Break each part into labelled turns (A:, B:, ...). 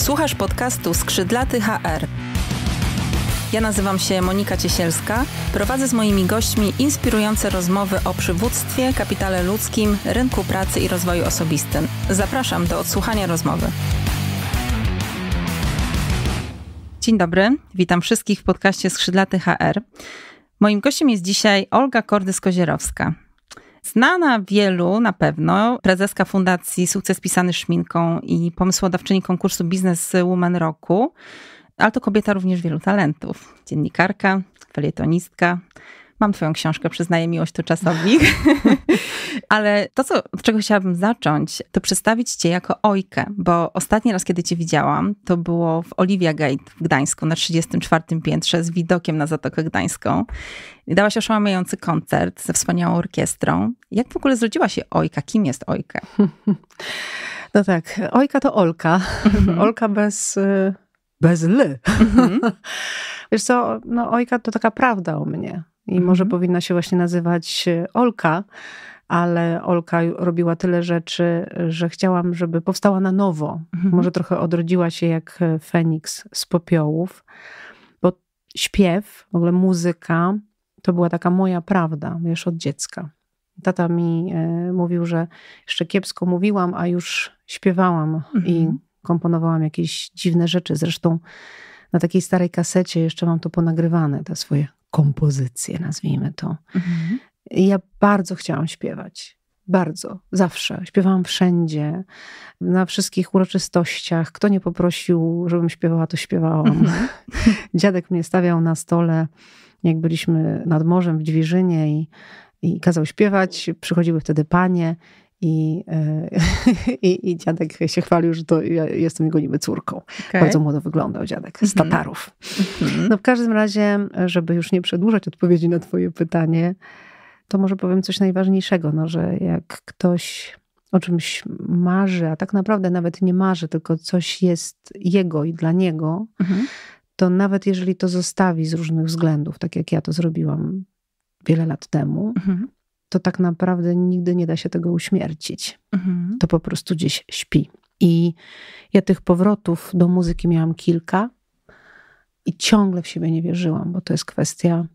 A: Słuchasz podcastu Skrzydlaty HR. Ja nazywam się Monika Ciesielska. Prowadzę z moimi gośćmi inspirujące rozmowy o przywództwie, kapitale ludzkim, rynku pracy i rozwoju osobistym. Zapraszam do odsłuchania rozmowy. Dzień dobry, witam wszystkich w podcaście Skrzydlaty HR. Moim gościem jest dzisiaj Olga Kordys-Kozierowska. Znana wielu na pewno prezeska Fundacji Sukces Pisany Szminką i pomysłodawczyni konkursu Biznes Woman Roku, ale to kobieta również wielu talentów. Dziennikarka, felietonistka, Mam twoją książkę, przyznaję miłość to czasownik. Ale to, co, od czego chciałabym zacząć, to przedstawić cię jako ojkę, bo ostatni raz, kiedy cię widziałam, to było w Olivia Gate w Gdańsku na 34 piętrze z widokiem na Zatokę Gdańską dałaś oszałamiający koncert ze wspaniałą orkiestrą. Jak w ogóle zrodziła się Ojka? Kim jest Ojka? No tak,
B: Ojka to Olka. Mhm. Olka bez, y, bez l. Mhm. Wiesz co, no Ojka to taka prawda o mnie. I mhm. może powinna się właśnie nazywać y, Olka, ale Olka robiła tyle rzeczy, że chciałam, żeby powstała na nowo. Mhm. Może trochę odrodziła się jak y, Feniks z popiołów. Bo śpiew, w ogóle muzyka, to była taka moja prawda, wiesz, od dziecka. Tata mi e, mówił, że jeszcze kiepsko mówiłam, a już śpiewałam mhm. i komponowałam jakieś dziwne rzeczy. Zresztą na takiej starej kasecie jeszcze mam to ponagrywane, te swoje kompozycje, nazwijmy to. Mhm. Ja bardzo chciałam śpiewać. Bardzo, zawsze. Śpiewałam wszędzie, na wszystkich uroczystościach. Kto nie poprosił, żebym śpiewała, to śpiewałam. Mhm. Dziadek mnie stawiał na stole jak byliśmy nad morzem w Dźwierzynie i, i kazał śpiewać, przychodziły wtedy panie i, e, i, i, dziadek się chwalił, że to ja jestem jego niby córką. Okay. Bardzo młodo wyglądał dziadek, z mhm. Tatarów. Mhm. No w każdym razie, żeby już nie przedłużać odpowiedzi na twoje pytanie, to może powiem coś najważniejszego, no, że jak ktoś o czymś marzy, a tak naprawdę nawet nie marzy, tylko coś jest jego i dla niego, mhm to nawet jeżeli to zostawi z różnych względów, tak jak ja to zrobiłam wiele lat temu, mhm. to tak naprawdę nigdy nie da się tego uśmiercić. Mhm. To po prostu gdzieś śpi. I ja tych powrotów do muzyki miałam kilka i ciągle w siebie nie wierzyłam, bo to jest kwestia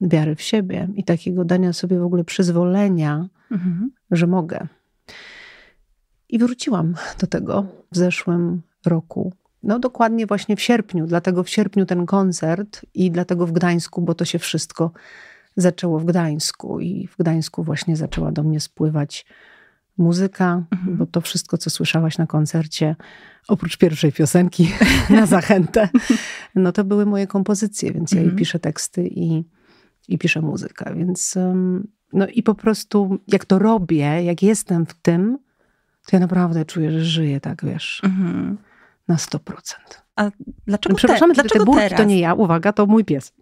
B: wiary w siebie i takiego dania sobie w ogóle przyzwolenia, mhm. że mogę. I wróciłam do tego w zeszłym roku no dokładnie właśnie w sierpniu, dlatego w sierpniu ten koncert i dlatego w Gdańsku, bo to się wszystko zaczęło w Gdańsku i w Gdańsku właśnie zaczęła do mnie spływać muzyka, mhm. bo to wszystko, co słyszałaś na koncercie, oprócz pierwszej piosenki na zachętę, no to były moje kompozycje, więc ja mhm. i piszę teksty i, i piszę muzykę, więc no i po prostu jak to robię, jak jestem w tym, to ja naprawdę czuję, że żyję, tak wiesz. Mhm na 100%.
C: A dlaczego, Przepraszamy, te, dlaczego te burki teraz? to nie ja,
B: uwaga, to mój pies.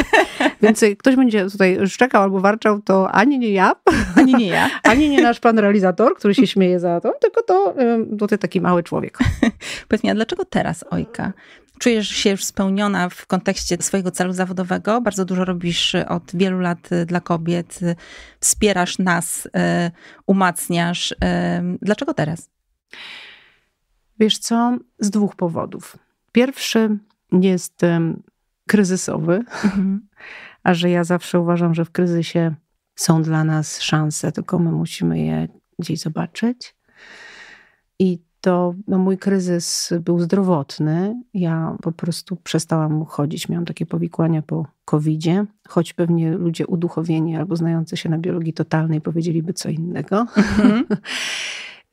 B: Więc y, ktoś będzie tutaj szczekał albo warczał, to ani nie ja, ani nie ja, ani nie nasz pan realizator, który się śmieje za to, tylko to y, tutaj taki mały człowiek.
A: Powiedz mi, a dlaczego teraz Ojka? Czujesz się już spełniona w kontekście swojego celu zawodowego? Bardzo dużo robisz y, od wielu lat dla kobiet, wspierasz nas, umacniasz. Dlaczego teraz?
B: Wiesz co, z dwóch powodów. Pierwszy jest kryzysowy, mhm. a że ja zawsze uważam, że w kryzysie są dla nas szanse, tylko my musimy je gdzieś zobaczyć. I to no, mój kryzys był zdrowotny. Ja po prostu przestałam chodzić. Miałam takie powikłania po COVID-zie, choć pewnie ludzie uduchowieni albo znający się na biologii totalnej powiedzieliby co innego. Mhm.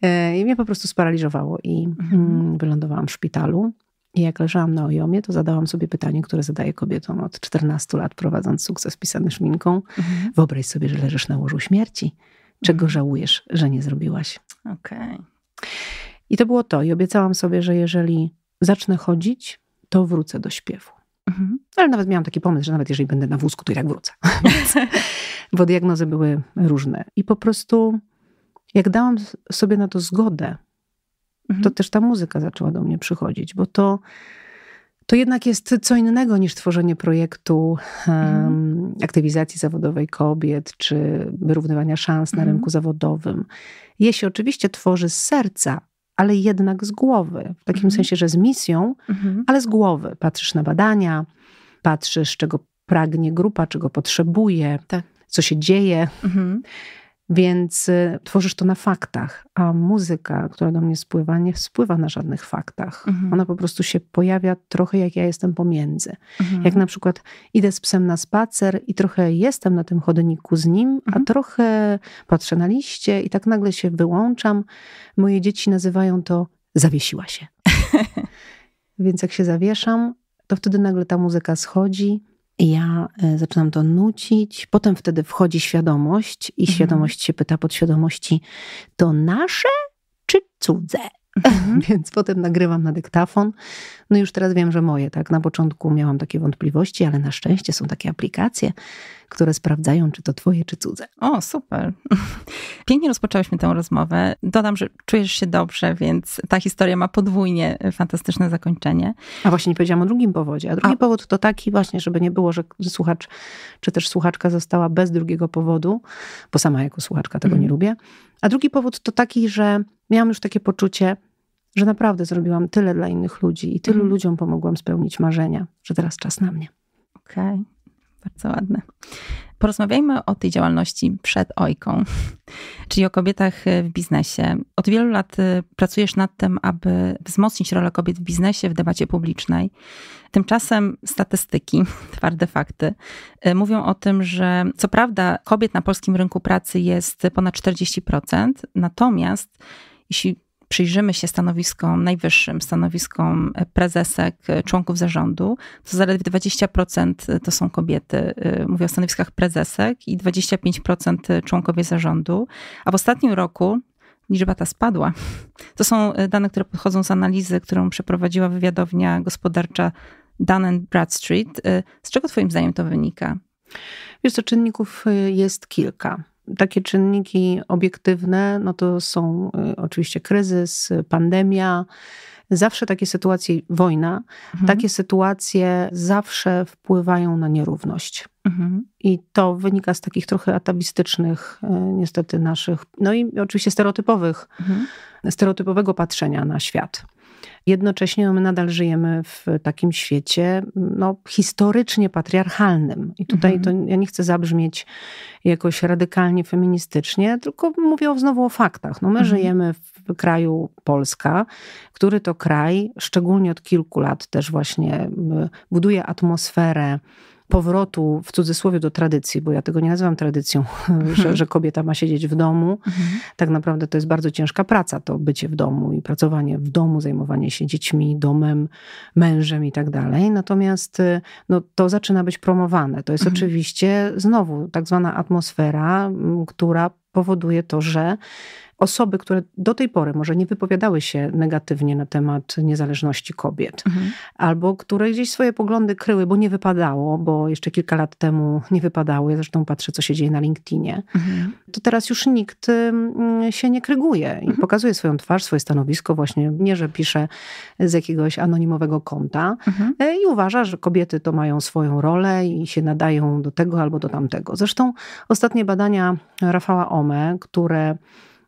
B: E, I mnie po prostu sparaliżowało i mhm. Mm, wylądowałam w szpitalu. I jak leżałam na ojomie, to zadałam sobie pytanie, które zadaję kobietom od 14 lat, prowadząc sukces pisany szminką. Mhm. Wyobraź sobie, że leżysz na łożu śmierci. Czego mhm. żałujesz, że nie zrobiłaś? Okej. Okay. I to było to. I obiecałam sobie, że jeżeli zacznę chodzić, to wrócę do śpiewu. Mhm. Ale nawet miałam taki pomysł, że nawet jeżeli będę na wózku, to i tak wrócę. Bo diagnozy były różne. I po prostu jak dałam sobie na to zgodę, mhm. to też ta muzyka zaczęła do mnie przychodzić, bo to, to jednak jest co innego niż tworzenie projektu mhm. um, aktywizacji zawodowej kobiet czy wyrównywania szans na mhm. rynku zawodowym. Je się oczywiście tworzy z serca, ale jednak z głowy, w takim mhm. sensie, że z misją, mhm. ale z głowy. Patrzysz na badania, patrzysz, czego pragnie grupa, czego potrzebuje, tak. co się dzieje. Mhm. Więc y, tworzysz to na faktach, a muzyka, która do mnie spływa, nie spływa na żadnych faktach. Mhm. Ona po prostu się pojawia trochę jak ja jestem pomiędzy. Mhm. Jak na przykład idę z psem na spacer i trochę jestem na tym chodniku z nim, mhm. a trochę patrzę na liście i tak nagle się wyłączam. Moje dzieci nazywają to zawiesiła się. Więc jak się zawieszam, to wtedy nagle ta muzyka schodzi ja e, zaczynam to nucić, potem wtedy wchodzi świadomość i mhm. świadomość się pyta podświadomości, to nasze czy cudze? Mhm. więc potem nagrywam na dyktafon. No już teraz wiem, że moje, tak? Na początku miałam takie wątpliwości, ale na szczęście są takie aplikacje, które sprawdzają, czy to twoje, czy cudze.
A: O, super. Pięknie rozpoczęłyśmy tę rozmowę. Dodam, że czujesz się dobrze, więc
B: ta historia ma podwójnie e, fantastyczne zakończenie. A właśnie nie powiedziałam o drugim powodzie. A drugi a... powód to taki właśnie, żeby nie było, że słuchacz czy też słuchaczka została bez drugiego powodu, bo sama jako słuchaczka tego mm. nie lubię. A drugi powód to taki, że miałam już takie poczucie, że naprawdę zrobiłam tyle dla innych ludzi i tylu mhm. ludziom pomogłam spełnić marzenia, że teraz czas na mnie. Okej, okay. bardzo ładne. Porozmawiajmy o tej działalności przed
A: Ojką, czyli o kobietach w biznesie. Od wielu lat y, pracujesz nad tym, aby wzmocnić rolę kobiet w biznesie, w debacie publicznej. Tymczasem statystyki, twarde fakty, y, mówią o tym, że co prawda kobiet na polskim rynku pracy jest ponad 40%, natomiast jeśli przyjrzymy się stanowiskom najwyższym, stanowiskom e, prezesek, e, członków zarządu, to zaledwie 20% e, to są kobiety. Mówię o stanowiskach prezesek i 25% członkowie zarządu. A w ostatnim roku liczba ta spadła. To są dane, które pochodzą z analizy, którą przeprowadziła wywiadownia gospodarcza Dun Bradstreet.
B: Z czego Twoim zdaniem to wynika? Wiesz, co czynników jest kilka takie czynniki obiektywne, no to są y, oczywiście kryzys, pandemia, zawsze takie sytuacje, wojna, mhm. takie sytuacje zawsze wpływają na nierówność. Mhm. I to wynika z takich trochę atawistycznych, y, niestety, naszych, no i oczywiście stereotypowych, mhm. stereotypowego patrzenia na świat. Jednocześnie my nadal żyjemy w takim świecie no, historycznie patriarchalnym. I tutaj mhm. to ja nie chcę zabrzmieć jakoś radykalnie feministycznie, tylko mówię znowu o faktach. No my mhm. żyjemy w kraju Polska, który to kraj szczególnie od kilku lat też właśnie buduje atmosferę powrotu w cudzysłowie do tradycji, bo ja tego nie nazywam tradycją, że, mhm. że kobieta ma siedzieć w domu. Mhm. Tak naprawdę to jest bardzo ciężka praca, to bycie w domu i pracowanie w domu, zajmowanie się dziećmi, domem, mężem i tak dalej. Natomiast y, no, to zaczyna być promowane. To jest mhm. oczywiście znowu tak zwana atmosfera, która powoduje to, że osoby, które do tej pory może nie wypowiadały się negatywnie na temat niezależności kobiet, mhm. albo które gdzieś swoje poglądy kryły, bo nie wypadało, bo jeszcze kilka lat temu nie wypadały, zresztą patrzę, co się dzieje na LinkedInie, mhm. to teraz już nikt się nie kryguje i mhm. pokazuje swoją twarz, swoje stanowisko, właśnie nie, że pisze z jakiegoś anonimowego konta mhm. e, i uważa, że kobiety to mają swoją rolę i się nadają do tego albo do tamtego. Zresztą ostatnie badania Rafała Ome, które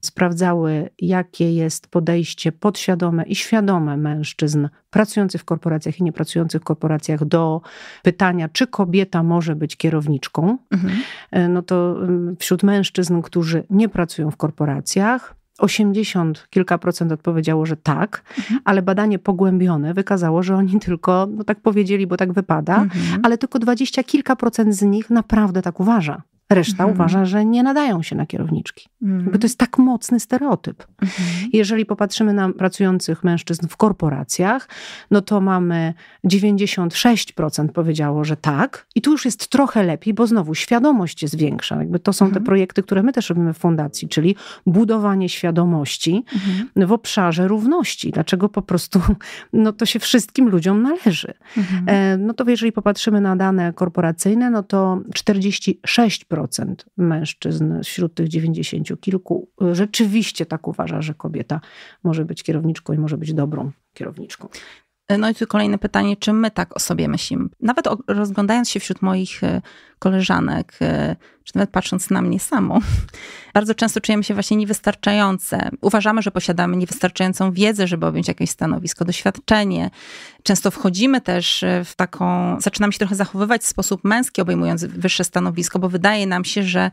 B: sprawdzały, jakie jest podejście podświadome i świadome mężczyzn pracujących w korporacjach i niepracujących w korporacjach do pytania, czy kobieta może być kierowniczką. Mhm. E, no to mm, wśród mężczyzn, którzy nie pracują w korporacjach, 80 kilka procent odpowiedziało, że tak, mhm. ale badanie pogłębione wykazało, że oni tylko, no tak powiedzieli, bo tak wypada, mhm. ale tylko 20 kilka procent z nich naprawdę tak uważa. Reszta mhm. uważa, że nie nadają się na kierowniczki. Mhm. Bo to jest tak mocny stereotyp. Mhm. Jeżeli popatrzymy na pracujących mężczyzn w korporacjach, no to mamy 96% powiedziało, że tak. I tu już jest trochę lepiej, bo znowu świadomość jest większa. Jakby to są te mhm. projekty, które my też robimy w fundacji, czyli budowanie świadomości mhm. w obszarze równości. Dlaczego po prostu no to się wszystkim ludziom należy. Mhm. E, no to jeżeli popatrzymy na dane korporacyjne, no to 46% 8% mężczyzn wśród tych 90 kilku rzeczywiście tak uważa, że kobieta może być kierowniczką i może być dobrą kierowniczką. No i tu kolejne pytanie, czy my tak o sobie myślimy? Nawet
A: rozglądając się wśród moich e, koleżanek, e, czy nawet patrząc na mnie samą, bardzo często czujemy się właśnie niewystarczające. Uważamy, że posiadamy niewystarczającą wiedzę, żeby objąć jakieś stanowisko, doświadczenie. Często wchodzimy też e, w taką, zaczynamy się trochę zachowywać w sposób męski, obejmując wyższe stanowisko, bo wydaje nam się, że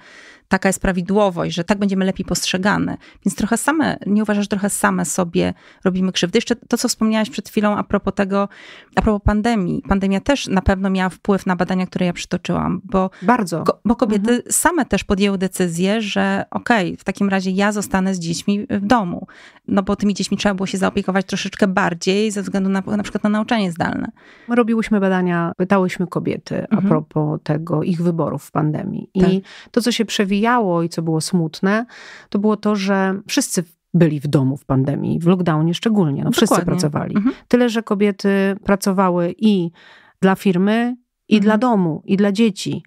A: taka jest prawidłowość, że tak będziemy lepiej postrzegane. Więc trochę same, nie uważasz, że trochę same sobie robimy krzywdy. Jeszcze to, co wspomniałaś przed chwilą a propos tego, a propos pandemii. Pandemia też na pewno miała wpływ na badania, które ja przytoczyłam, bo, Bardzo. Ko, bo kobiety same też podjęły decyzję, że okej, okay, w takim razie ja zostanę z dziećmi w domu, no bo tymi dziećmi trzeba było się zaopiekować troszeczkę
B: bardziej ze względu na na przykład na nauczanie zdalne. My robiłyśmy badania, pytałyśmy kobiety mhm. a propos tego ich wyborów w pandemii. I tak. to, co się przewijało i co było smutne, to było to, że wszyscy byli w domu w pandemii, w lockdownie szczególnie. No, wszyscy pracowali. Mhm. Tyle, że kobiety pracowały i dla firmy, i mhm. dla domu, i dla dzieci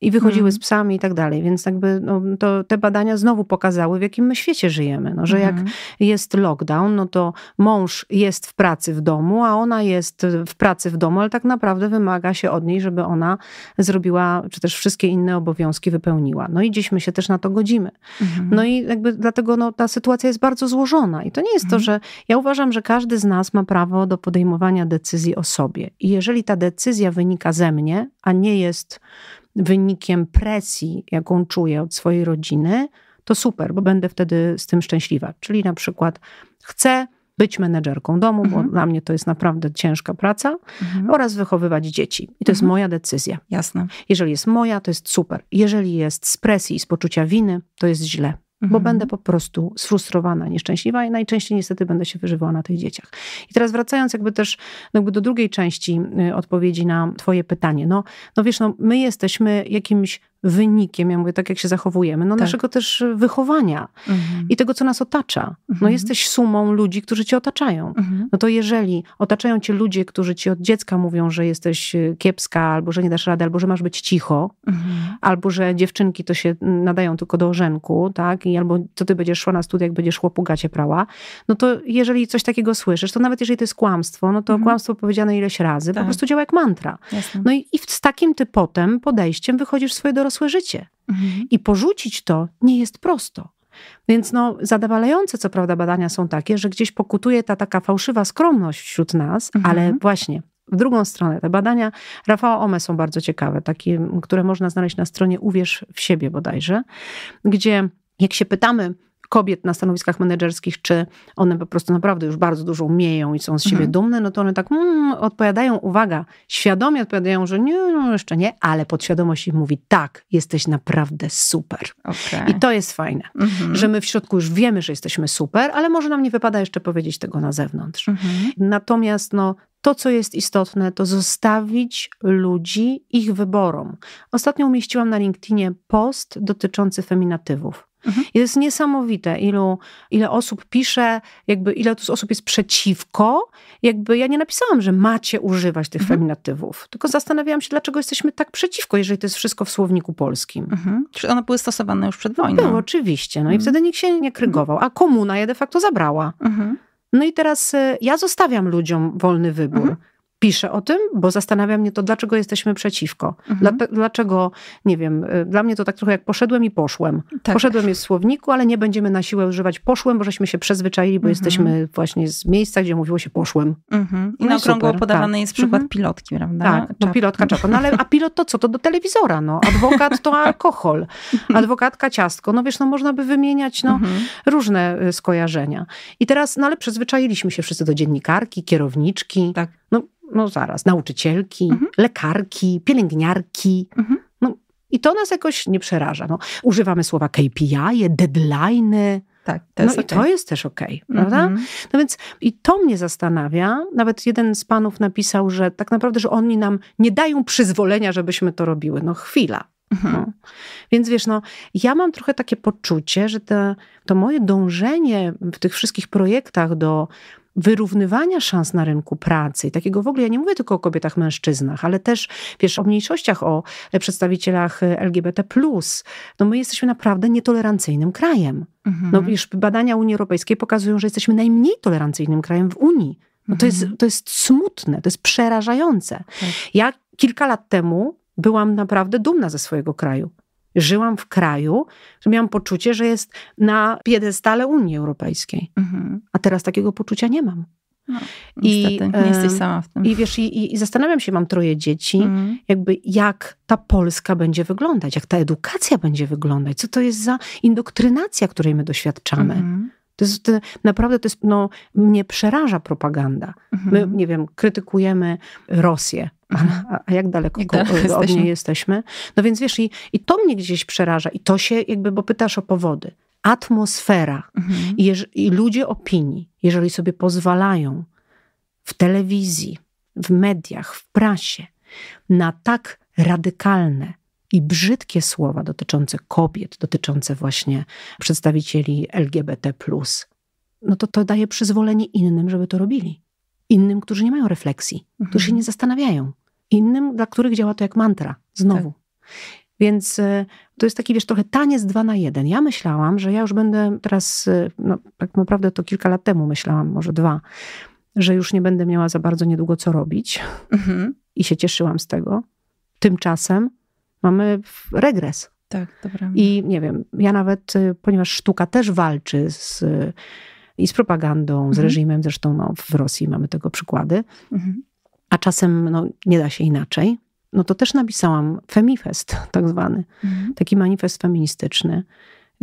B: i wychodziły mm. z psami i tak dalej. Więc jakby no, to, te badania znowu pokazały, w jakim my świecie żyjemy. No, że mm. jak mhm. jest lockdown, no to mąż jest w pracy w domu, a ona jest w pracy w domu, ale tak naprawdę wymaga się od niej, żeby ona zrobiła, czy też wszystkie inne obowiązki wypełniła. No i dziś my się też na to godzimy. Mm. No i jakby dlatego no, ta sytuacja jest bardzo złożona. I to nie jest to, mhm. że ja uważam, że każdy z nas ma prawo do podejmowania decyzji o sobie. I jeżeli ta decyzja wynika ze mnie, a nie jest wynikiem presji, jaką czuję od swojej rodziny, to super, bo będę wtedy z tym szczęśliwa. Czyli na przykład chcę być menedżerką domu, mhm. bo dla mnie to jest naprawdę ciężka praca, mhm. oraz wychowywać dzieci. I to mhm. jest moja decyzja. Jasne. Jeżeli jest moja, to jest super. Jeżeli jest z presji i z poczucia winy, to jest źle bo mhm. będę po prostu sfrustrowana, nieszczęśliwa i najczęściej niestety będę się wyżywała na tych dzieciach. I teraz wracając jakby też no jakby do drugiej części y, odpowiedzi na twoje pytanie. No, no wiesz, no, my jesteśmy jakimś wynikiem, ja mówię, tak jak się zachowujemy, no tak. naszego też wychowania mhm. i tego, co nas otacza. No mhm. jesteś sumą ludzi, którzy cię otaczają. Mhm. No to jeżeli otaczają cię ludzie, którzy ci od dziecka mówią, że jesteś y, kiepska, albo że nie dasz rady, albo że masz być cicho, mhm. albo że dziewczynki to się nadają tylko do orzenku, tak, I albo to ty będziesz szła na studia, jak będziesz chłopu gacie prała, no to jeżeli coś takiego słyszysz, to nawet jeżeli to jest kłamstwo, no to mhm. kłamstwo powiedziane ileś razy, tak. po prostu działa jak mantra. Jasne. No i, i z takim typotem, podejściem wychodzisz swoje dorosłe dorosłe życie. Mhm. I porzucić to nie jest prosto. Więc no, zadowalające, co prawda, badania są takie, że gdzieś pokutuje ta taka fałszywa skromność wśród nas, mhm. ale właśnie w drugą stronę. Te badania Rafała Ome są bardzo ciekawe, takie, które można znaleźć na stronie Uwierz w siebie bodajże, gdzie jak się pytamy, kobiet na stanowiskach menedżerskich, czy one po prostu naprawdę już bardzo dużo umieją i są z siebie mhm. dumne, no to one tak mm, odpowiadają, uwaga, świadomie odpowiadają, że nie, no jeszcze nie, ale podświadomość ich mówi, tak, jesteś naprawdę super. Okay. I to jest fajne, mhm. że my w środku już wiemy, że jesteśmy super, ale może nam nie wypada jeszcze powiedzieć tego na
C: zewnątrz. Mhm.
B: Natomiast no, to, co jest istotne, to zostawić ludzi ich wyborom. Ostatnio umieściłam na LinkedInie post dotyczący feminatywów. Mhm. I to jest niesamowite, ilu, ile osób pisze, jakby ile tu osób jest przeciwko. Jakby ja nie napisałam, że macie używać tych mhm. feminatywów, tylko zastanawiałam się, dlaczego jesteśmy tak przeciwko, jeżeli to jest wszystko w słowniku polskim. Mhm. Czy one były stosowane już przed wojną? No, oczywiście. No i mhm. wtedy nikt się nie krygował, mhm. a komuna je de facto zabrała. Mhm. No i teraz y, ja zostawiam ludziom wolny wybór. Mhm piszę o tym, bo zastanawia mnie to, dlaczego jesteśmy przeciwko. Mhm. Dla, dlaczego, nie wiem, y, dla mnie to tak trochę jak poszedłem i poszłem. Tak. Poszedłem jest w słowniku, ale nie będziemy na siłę używać poszłem, bo żeśmy się przyzwyczaili, bo mhm. jesteśmy właśnie z miejsca, gdzie mówiło się poszłem.
C: Mhm. I no na okrągło super, podawany tak. jest przykład mhm.
B: pilotki, prawda? Tak, to pilotka czapa. No ale, a pilot to co? To do telewizora, no. Adwokat to alkohol. Mhm. Adwokatka ciastko. No wiesz, no można by wymieniać, no, mhm. różne y, skojarzenia. I teraz, no ale przyzwyczailiśmy się wszyscy do dziennikarki, kierowniczki. Tak. No, no zaraz, nauczycielki, mhm. lekarki, pielęgniarki. Mhm. No, I to nas jakoś nie przeraża. No, używamy słowa KPI, deadline'y. Tak, to no i to jest też okej, okay, prawda? Mm -hmm. No więc i to mnie zastanawia. Nawet jeden z panów napisał, że tak naprawdę, że oni nam nie dają przyzwolenia, żebyśmy to robiły. No chwila. Mhm. No. Więc wiesz, no, ja mam trochę takie poczucie, że te, to moje dążenie w tych wszystkich projektach do wyrównywania szans na rynku pracy i takiego w ogóle, ja nie mówię tylko o kobietach, mężczyznach, ale też, wiesz, o mniejszościach, o przedstawicielach LGBT+. No my jesteśmy naprawdę nietolerancyjnym krajem. Mhm. No wiesz, badania Unii Europejskiej pokazują, że jesteśmy najmniej tolerancyjnym krajem w Unii. No to, mhm. jest, to jest smutne, to jest przerażające. Tak. Ja kilka lat temu byłam naprawdę dumna ze swojego kraju. Żyłam w kraju, że miałam poczucie, że jest na piedestale Unii Europejskiej. Mhm. A teraz takiego poczucia nie mam.
C: No, niestety, I, nie jesteś sama w
B: tym. I wiesz, i, i zastanawiam się, mam troje dzieci, mhm. jakby jak ta Polska będzie wyglądać, jak ta edukacja będzie wyglądać, co to jest za indoktrynacja, której my doświadczamy. Mhm. To jest, to, naprawdę to jest, no, mnie przeraża propaganda. Mhm. My, nie wiem, krytykujemy Rosję, a, mhm. a, jak daleko, jak od niej jesteśmy. No więc wiesz, i, i to mnie gdzieś przeraża. I to się jakby, bo pytasz o powody. Atmosfera mhm. i, jeż, i ludzie opinii, jeżeli sobie pozwalają w telewizji, w mediach, w prasie na tak radykalne, i brzydkie słowa dotyczące kobiet, dotyczące właśnie przedstawicieli LGBT, no to to daje przyzwolenie innym, żeby to robili. Innym, którzy nie mają refleksji, mhm. którzy się nie zastanawiają. Innym, dla których działa to jak mantra. Znowu. Tak. Więc y, to jest taki, wiesz, trochę taniec dwa na jeden. Ja myślałam, że ja już będę teraz, y, no tak naprawdę to kilka lat temu myślałam, może dwa, że już nie będę miała za bardzo niedługo co robić. Mhm. I się cieszyłam z tego. Tymczasem Mamy regres.
A: Tak, dobra.
B: I nie wiem, ja nawet, y, ponieważ sztuka też walczy z, i z propagandą, mhm. z reżimem, zresztą no, w Rosji mamy tego przykłady, mhm. a czasem no, nie da się inaczej, no to też napisałam Femifest, tak zwany, mhm. taki manifest feministyczny,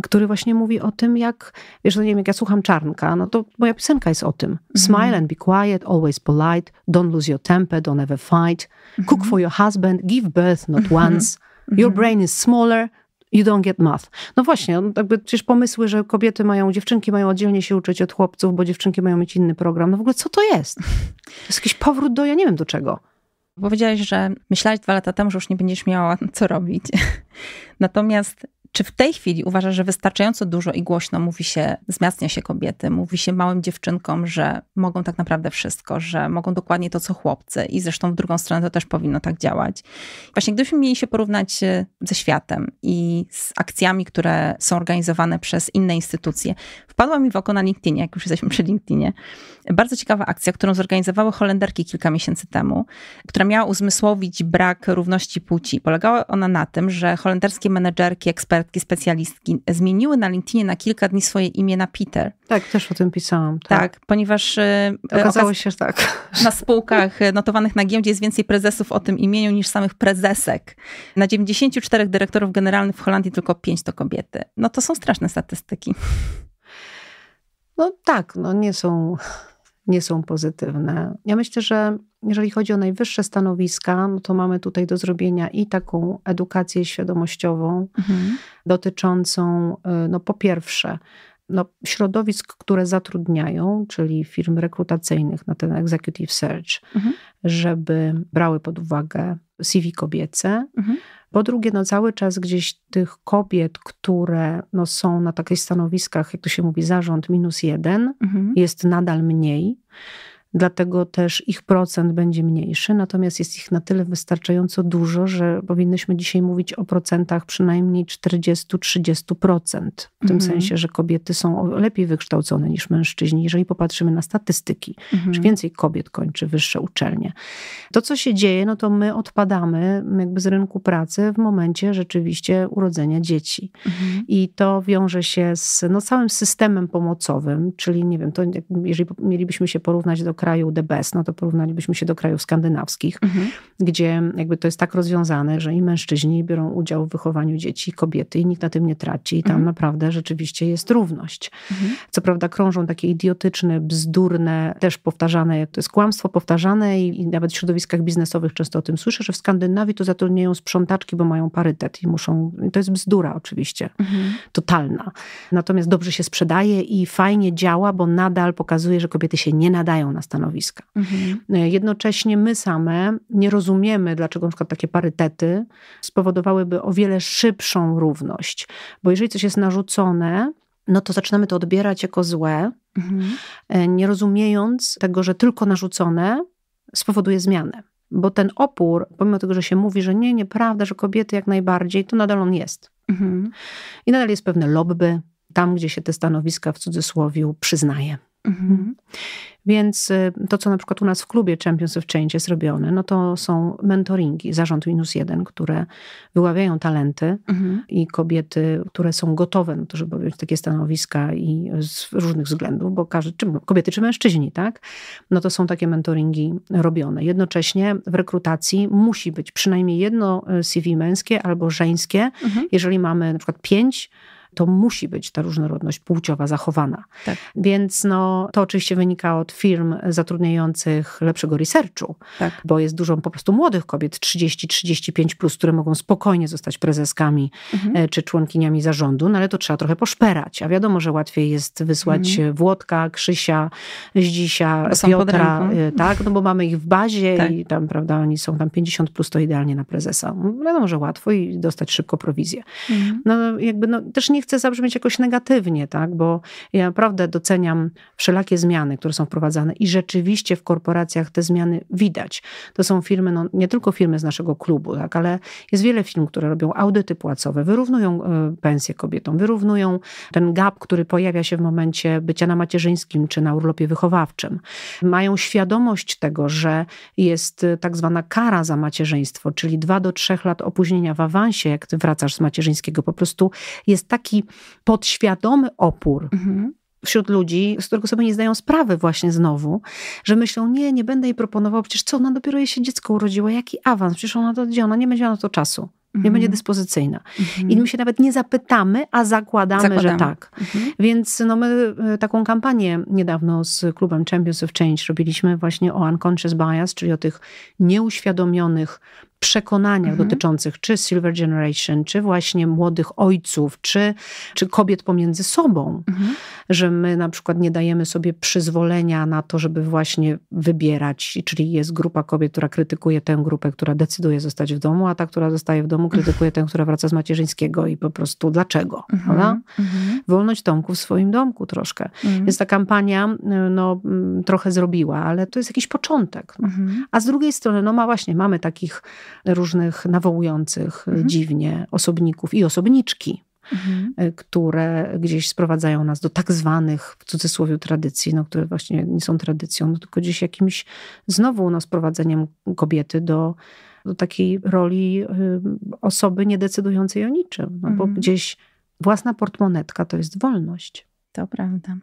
B: który właśnie mówi o tym, jak, wiesz, no nie wiem, jak ja słucham Czarnka, no to moja piosenka jest o tym. Mhm. Smile and be quiet, always polite, don't lose your temper, don't ever fight, cook mhm. for your husband, give birth not mhm. once. Your mhm. brain is smaller, you don't get math. No właśnie, jakby przecież pomysły, że kobiety mają, dziewczynki mają oddzielnie się uczyć od chłopców, bo dziewczynki mają mieć inny program. No w ogóle co to jest? To jest jakiś powrót do ja nie wiem do czego. Powiedziałaś, że myślałaś dwa
A: lata temu, że już nie będziesz miała co robić. Natomiast czy w tej chwili uważasz, że wystarczająco dużo i głośno mówi się, wzmacnia się kobiety, mówi się małym dziewczynkom, że mogą tak naprawdę wszystko, że mogą dokładnie to, co chłopcy i zresztą w drugą stronę to też powinno tak działać. Właśnie gdybyśmy mieli się porównać e, ze światem i z akcjami, które są organizowane przez inne instytucje, wpadła mi w oko na LinkedInie, jak już jesteśmy przy LinkedInie, bardzo ciekawa akcja, którą zorganizowały Holenderki kilka miesięcy temu, która miała uzmysłowić brak równości płci. Polegała ona na tym, że holenderskie menedżerki, eksperty specjalistki zmieniły na LinkedInie na kilka dni swoje imię na Peter.
B: Tak, też o tym pisałam. Tak,
A: tak ponieważ y, y, okazało się, że tak. Na spółkach y, notowanych na giełdzie jest więcej prezesów o tym imieniu niż samych prezesek. Na 94 dyrektorów generalnych w Holandii tylko 5 to kobiety. No to są straszne statystyki.
B: No tak, no nie są, nie są pozytywne. Ja myślę, że jeżeli chodzi o najwyższe stanowiska, no to mamy tutaj do zrobienia i taką edukację świadomościową mhm. dotyczącą, y, no po pierwsze, no, środowisk, które zatrudniają, czyli firm rekrutacyjnych na ten executive search, mhm. żeby brały pod uwagę CV kobiece. Mhm. Po drugie, no, cały czas gdzieś tych kobiet, które no, są na takich stanowiskach, jak to się mówi, zarząd minus jeden, mhm. jest nadal mniej dlatego też ich procent będzie mniejszy, natomiast jest ich na tyle wystarczająco dużo, że powinnyśmy dzisiaj mówić o procentach przynajmniej 40-30%. W mhm. tym sensie, że kobiety są lepiej wykształcone niż mężczyźni, jeżeli popatrzymy na statystyki, mhm. że więcej kobiet kończy wyższe uczelnie. To, co się dzieje, no to my odpadamy jakby z rynku pracy w momencie rzeczywiście urodzenia dzieci. Mhm. I to wiąże się z no, całym systemem pomocowym, czyli nie wiem, to jeżeli mielibyśmy się porównać do kraju, kraju the best, no to porównalibyśmy się do krajów skandynawskich, mhm. gdzie jakby to jest tak rozwiązane, że i mężczyźni biorą udział w wychowaniu dzieci, kobiety i nikt na tym nie traci i tam mhm. naprawdę rzeczywiście jest równość. Mhm. Co prawda krążą takie idiotyczne, bzdurne, też powtarzane, to jest kłamstwo powtarzane i, nawet w środowiskach biznesowych często o tym słyszę, że w Skandynawii to zatrudniają sprzątaczki, bo mają parytet i muszą, to jest bzdura oczywiście, mhm. totalna. Natomiast dobrze się sprzedaje i fajnie działa, bo nadal pokazuje, że kobiety się nie nadają na stanowiska. Mhm. E, jednocześnie my same nie rozumiemy, dlaczego np. takie parytety spowodowałyby o wiele szybszą równość. Bo jeżeli coś jest narzucone, no to zaczynamy to odbierać jako złe, mhm. E, nie rozumiejąc tego, że tylko narzucone spowoduje zmianę. Bo ten opór, pomimo tego, że się mówi, że nie, nieprawda, że kobiety jak najbardziej, to nadal on jest. Mhm. I nadal jest pewne lobby tam, gdzie się te stanowiska w cudzysłowie przyznaje. Mhm. Więc y, to, co na przykład u nas w klubie Champions of Change jest robione, no to są mentoringi Zarząd Minus Jeden, które wyławiają talenty mhm. i kobiety, które są gotowe na to, żeby objąć takie stanowiska i z różnych względów, bo każdy, czy kobiety czy mężczyźni, tak? No to są takie mentoringi robione. Jednocześnie w rekrutacji musi być przynajmniej jedno y, CV męskie albo żeńskie. Mhm. Jeżeli mamy na przykład pięć to musi być ta różnorodność płciowa zachowana. Tak. Więc no, to oczywiście wynika od firm zatrudniających lepszego researchu, tak. bo jest dużo po prostu młodych kobiet, 30-35 plus, które mogą spokojnie zostać prezeskami mhm. E, czy członkiniami zarządu, no ale to trzeba trochę poszperać, a wiadomo, że łatwiej jest wysłać mhm. Włodka, Krzysia, Zdzisia, Piotra, e, tak, no bo mamy ich w bazie tak. i tam, prawda, oni są tam 50 plus, to idealnie na prezesa. wiadomo, że łatwo i dostać szybko prowizję. Mhm. No jakby, no też nie nie chcę zabrzmieć jakoś negatywnie, tak? bo ja naprawdę doceniam wszelakie zmiany, które są wprowadzane i rzeczywiście w korporacjach te zmiany widać. To są firmy, no, nie tylko firmy z naszego klubu, tak? ale jest wiele firm, które robią audyty płacowe, wyrównują e, pensje kobietom, wyrównują ten gap, który pojawia się w momencie bycia na macierzyńskim czy na urlopie wychowawczym. Mają świadomość tego, że jest e, tak zwana kara za macierzyństwo, czyli 2 do 3 lat opóźnienia w awansie, jak ty wracasz z macierzyńskiego. Po prostu jest tak taki podświadomy opór. Mhm wśród ludzi, z którego sobie nie zdają sprawy właśnie znowu, że myślą, nie, nie będę jej proponował, przecież co, ona dopiero jej się dziecko urodziło, jaki awans, przecież ona to, gdzie ona, nie będzie na to czasu. Nie mhm. będzie dyspozycyjna. Mm -hmm. I my się nawet nie zapytamy, a zakładamy, zakładamy. że tak. Mm -hmm. Więc no, my y, taką kampanię niedawno z klubem Champions of Change robiliśmy właśnie o unconscious bias, czyli o tych nieuświadomionych przekonaniach mhm. dotyczących czy Silver Generation, czy właśnie młodych ojców, czy, czy kobiet pomiędzy sobą, mhm. że my na przykład nie dajemy sobie przyzwolenia na to, żeby właśnie wybierać, czyli jest grupa kobiet, która krytykuje tę grupę, która decyduje zostać w domu, a ta, która zostaje w domu, krytykuje tę, która wraca z macierzyńskiego i po prostu dlaczego, mhm. mhm. Wolność Tomku w swoim domku troszkę. Mhm. Więc ta kampania no, mm, trochę zrobiła, ale to jest jakiś początek. No. Mhm. A z drugiej strony, no ma właśnie, mamy takich różnych nawołujących e, mhm. dziwnie osobników i osobniczki. Mhm. E, które gdzieś sprowadzają nas do tak zwanych, w cudzysłowie, tradycji, no, które właśnie nie są tradycją, no, tylko gdzieś jakimś znowu no, sprowadzeniem kobiety do, do takiej roli e, osoby niedecydującej o niczym, no, mhm. bo gdzieś własna portmonetka to jest wolność. To prawda.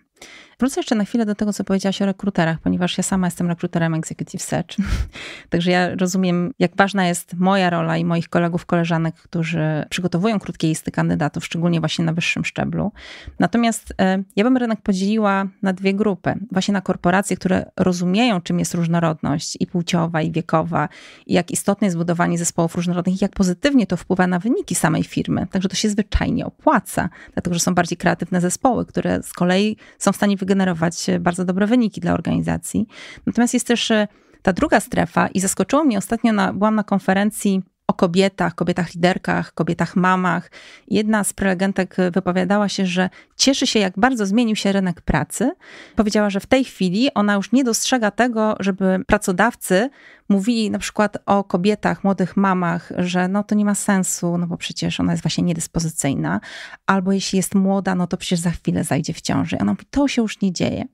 B: Wrócę jeszcze na chwilę do tego, co powiedziałaś o rekruterach, ponieważ
A: ja sama jestem rekruterem Executive Search. Także ja rozumiem, jak ważna jest moja rola i moich kolegów, koleżanek, którzy przygotowują krótkie listy kandydatów, szczególnie właśnie na wyższym szczeblu. Natomiast e, ja bym rynek podzieliła na dwie grupy. Właśnie na korporacje, które rozumieją, czym jest różnorodność i płciowa, i wiekowa, i jak istotne jest budowanie zespołów różnorodnych, i jak pozytywnie to wpływa na wyniki samej firmy. Także to się zwyczajnie opłaca, dlatego że są bardziej kreatywne zespoły, które z kolei są w stanie wygenerować e, bardzo dobre wyniki dla organizacji. Natomiast jest też e, ta druga strefa i zaskoczyło mnie ostatnio, na, byłam na konferencji o kobietach, kobietach liderkach, kobietach mamach. Jedna z prelegentek wypowiadała się, że cieszy się, jak bardzo zmienił się rynek pracy. Powiedziała, że w tej chwili ona już nie dostrzega tego, żeby pracodawcy mówili na przykład o kobietach, młodych mamach, że no to nie ma sensu, no bo przecież ona jest właśnie niedyspozycyjna, albo jeśli jest młoda, no to przecież za chwilę zajdzie w ciąży. Ona mówi, to się już nie dzieje.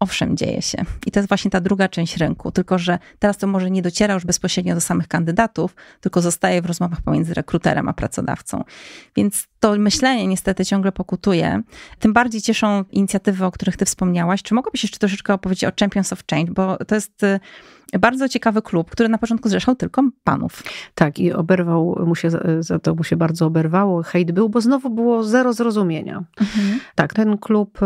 A: Owszem, dzieje się. I to jest właśnie ta druga część rynku, tylko że teraz to może nie dociera już bezpośrednio do samych kandydatów, tylko zostaje w rozmowach pomiędzy rekruterem a pracodawcą. Więc to myślenie niestety ciągle pokutuje. Tym bardziej cieszą inicjatywy, o których ty wspomniałaś. Czy mogłabyś jeszcze troszeczkę opowiedzieć o Champions of Change?
B: Bo to jest y, bardzo ciekawy klub, który na początku zrzeszał tylko panów. Tak, i oberwał mu się, za to mu się bardzo oberwało, hejt był, bo znowu było zero zrozumienia. Mhm. Tak, ten klub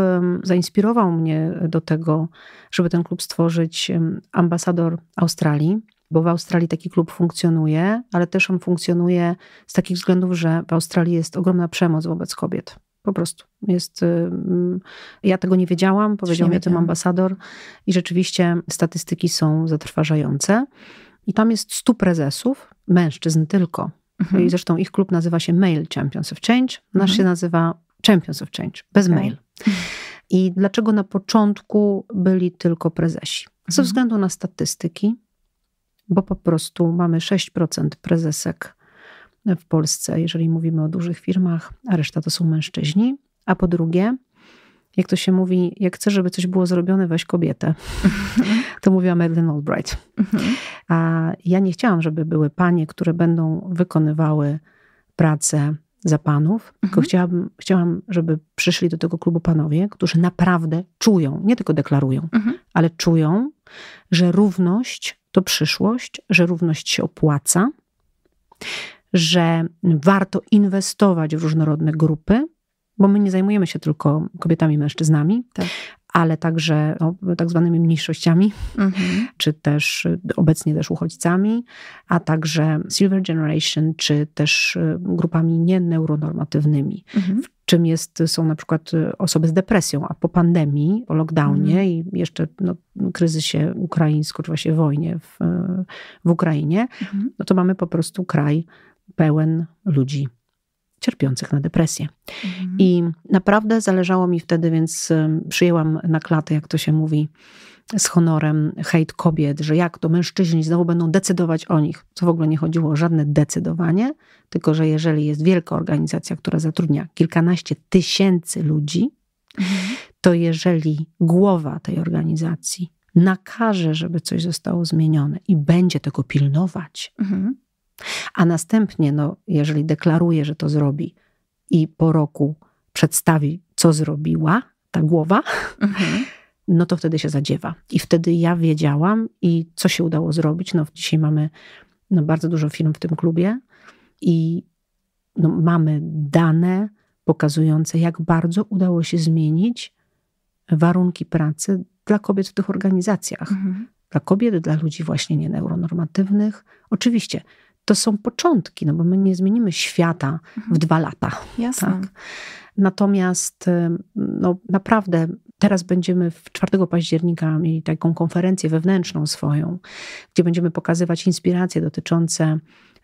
B: zainspirował mnie do tego, żeby ten klub stworzyć ambasador Australii, bo w Australii taki klub funkcjonuje, ale też on funkcjonuje z takich względów, że w Australii jest ogromna przemoc wobec kobiet. Po prostu jest. Y, ja tego nie wiedziałam, powiedział mi o tym ambasador, i rzeczywiście statystyki są zatrważające. I tam jest stu prezesów, mężczyzn tylko. Mhm. I zresztą ich klub nazywa się Male Champions of Change, nasz mhm. się nazywa Champions of Change, bez okay. mail. Mhm. I dlaczego na początku byli tylko prezesi? Ze mhm. względu na statystyki, bo po prostu mamy 6% prezesek w Polsce, jeżeli mówimy o dużych firmach, a reszta to są mężczyźni. A po drugie, jak to się mówi, jak chcesz, żeby coś było zrobione, weź kobietę. Mhm. to mówiła Madeleine Albright. Mhm. a ja nie chciałam, żeby były panie, które będą wykonywały pracę za panów, tylko mhm. chciałam, chciałam, żeby przyszli do tego klubu panowie, którzy naprawdę czują, nie tylko deklarują, ale czują, że równość to przyszłość, że równość się opłaca, że warto inwestować w różnorodne grupy, bo my nie zajmujemy się tylko kobietami i mężczyznami, tak ale także no, tak zwanymi mniejszościami, mhm. czy też y, obecnie też uchodźcami, a także Silver Generation, czy też y, grupami nieneuronormatywnymi. Mhm czym jest, y, są na przykład osoby z depresją, a po pandemii, po lockdownie mhm. i jeszcze no, kryzysie ukraińsko, czy właśnie wojnie w, w Ukrainie, mhm. no to mamy po prostu kraj pełen ludzi cierpiących na depresję. Mhm. I naprawdę zależało mi wtedy, więc przyjęłam na klatę, jak to się mówi, z honorem hejt kobiet, że jak to mężczyźni znowu będą decydować o nich. Co w ogóle nie chodziło o żadne decydowanie, tylko że jeżeli jest wielka organizacja, która zatrudnia kilkanaście tysięcy ludzi, mhm. to jeżeli głowa tej organizacji nakaże, żeby coś zostało zmienione i będzie tego pilnować, mhm. A następnie, no, jeżeli deklaruje, że to zrobi i po roku przedstawi, co zrobiła ta głowa, mhm. no to wtedy się zadziewa. I wtedy ja wiedziałam i co się udało zrobić. No, dzisiaj mamy no, bardzo dużo firm w tym klubie i no, mamy dane pokazujące, jak bardzo udało się zmienić warunki pracy dla kobiet w tych organizacjach. Mhm. Dla kobiet, dla ludzi właśnie neuronormatywnych, Oczywiście to są początki, no bo my nie zmienimy świata mhm. w dwa lata. Jasne. Tak? Natomiast no, naprawdę teraz będziemy w 4 października mieli taką konferencję wewnętrzną swoją, gdzie będziemy pokazywać inspiracje dotyczące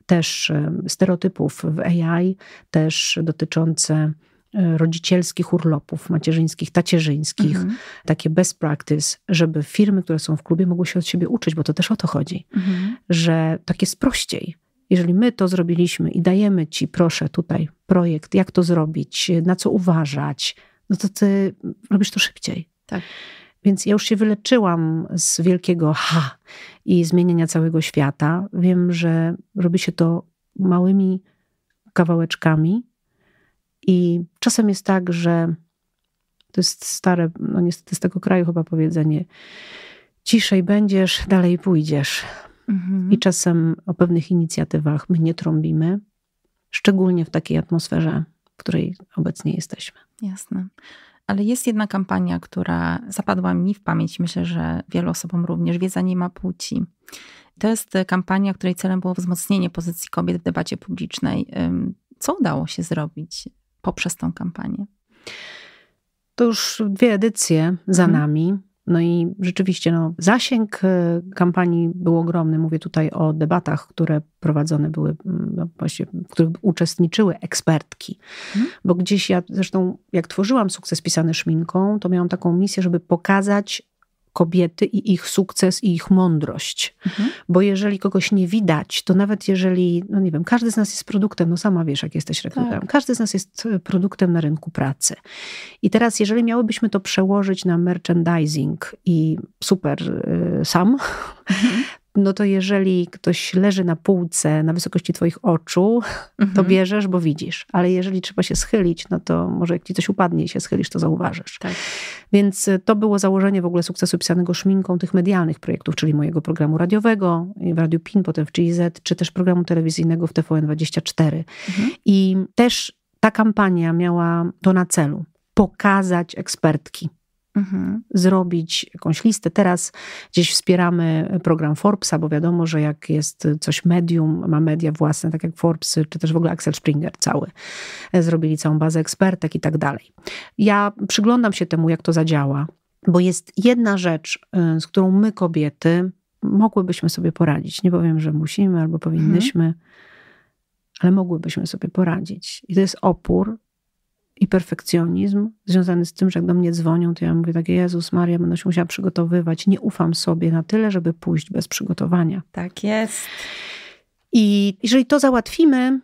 B: też stereotypów w AI, też dotyczące e, rodzicielskich urlopów macierzyńskich, tacierzyńskich, mhm. takie best practice, żeby firmy, które są w klubie, mogły się od siebie uczyć, bo to też o to chodzi, mhm. że tak jest prościej. Jeżeli my to zrobiliśmy i dajemy ci, proszę, tutaj projekt, jak to zrobić, na co uważać, no to ty robisz to szybciej. Tak. Więc ja już się wyleczyłam z wielkiego ha i zmienienia całego świata. Wiem, że robi się to małymi kawałeczkami. I czasem jest tak, że to jest stare, no niestety z tego kraju chyba powiedzenie: ciszej będziesz, dalej pójdziesz. Mhm. I czasem o pewnych inicjatywach my nie trąbimy, szczególnie w takiej atmosferze, w której obecnie jesteśmy.
A: Jasne. Ale jest jedna kampania, która zapadła mi w pamięć, myślę, że wielu osobom również, Wiedza nie ma płci. To jest kampania, której celem było wzmocnienie pozycji kobiet w debacie publicznej. Co udało się zrobić poprzez tą kampanię?
B: To już dwie edycje za mhm. nami. No i rzeczywiście no, zasięg e, kampanii był ogromny. Mówię tutaj o debatach, które prowadzone były, mm, no, właściwie, w których uczestniczyły ekspertki. Mhm. Bo gdzieś ja zresztą, jak tworzyłam sukces pisany szminką, to miałam taką misję, żeby pokazać kobiety i ich sukces i ich mądrość. Mhm. Bo jeżeli kogoś nie widać, to nawet jeżeli, no nie wiem, każdy z nas jest produktem, no sama wiesz, jak jesteś rekruterem, tak. każdy z nas jest e, produktem na rynku pracy. I teraz, jeżeli miałybyśmy to przełożyć na merchandising i super y, sam, mhm no to jeżeli ktoś leży na półce na wysokości twoich oczu, mhm. to bierzesz, bo widzisz. Ale jeżeli trzeba się schylić, no to może jak ci coś upadnie i się schylisz, to zauważysz. Tak. Więc e, to było założenie w ogóle sukcesu pisanego szminką tych medialnych projektów, czyli mojego programu radiowego, w Radiu PIN, potem w GIZ, czy też programu telewizyjnego w TVN24. Mhm. I też ta kampania miała to na celu. Pokazać ekspertki, Mhm. zrobić jakąś listę. Teraz gdzieś wspieramy program Forbesa, bo wiadomo, że jak jest coś medium, ma media własne, tak jak Forbes, czy też w ogóle Axel Springer cały, e, zrobili całą bazę ekspertek i tak dalej. Ja przyglądam się temu, jak to zadziała, bo jest jedna rzecz, e, z którą my kobiety mogłybyśmy sobie poradzić. Nie powiem, że musimy albo mhm. powinnyśmy, mhm. ale mogłybyśmy sobie poradzić. I to jest opór i perfekcjonizm związany z tym, że jak do mnie dzwonią, to ja mówię tak, Jezus Maria, będę się musiała przygotowywać. Nie ufam sobie na tyle, żeby pójść bez przygotowania. Tak jest. I jeżeli to załatwimy,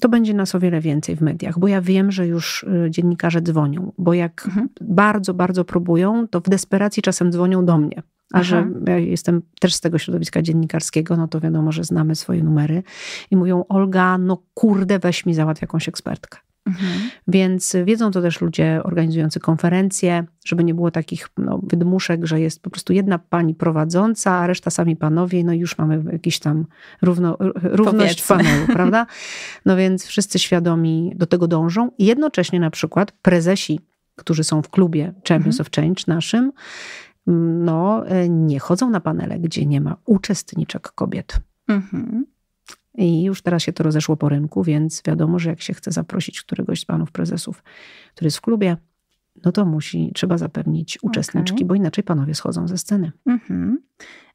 B: to będzie nas o wiele więcej w mediach, bo ja wiem, że już y, dziennikarze dzwonią, bo jak mhm. bardzo, bardzo próbują, to w desperacji czasem dzwonią do mnie. A Aha. że mhm. ja jestem też z tego środowiska dziennikarskiego, no to wiadomo, że znamy swoje numery i mówią: Olga, no kurde, weź mi załatw jakąś ekspertkę. Mhm. Więc wiedzą to też ludzie organizujący konferencje, żeby nie było takich no, wydmuszek, że jest po prostu jedna pani prowadząca, a reszta sami panowie, no i już mamy jakiś tam równo, równość panelu, prawda? No więc wszyscy świadomi do tego dążą. I jednocześnie na przykład prezesi, którzy są w klubie Champions mhm. of Change naszym, mm, no, e, nie chodzą na panele, gdzie nie ma uczestniczek kobiet. Mhm. I już teraz się to rozeszło po rynku, więc wiadomo, że jak się chce zaprosić któregoś z panów prezesów, który jest w klubie, no to musi, trzeba zapewnić uczestniczki, okay. bo inaczej panowie schodzą ze sceny.
A: Mm-hmm.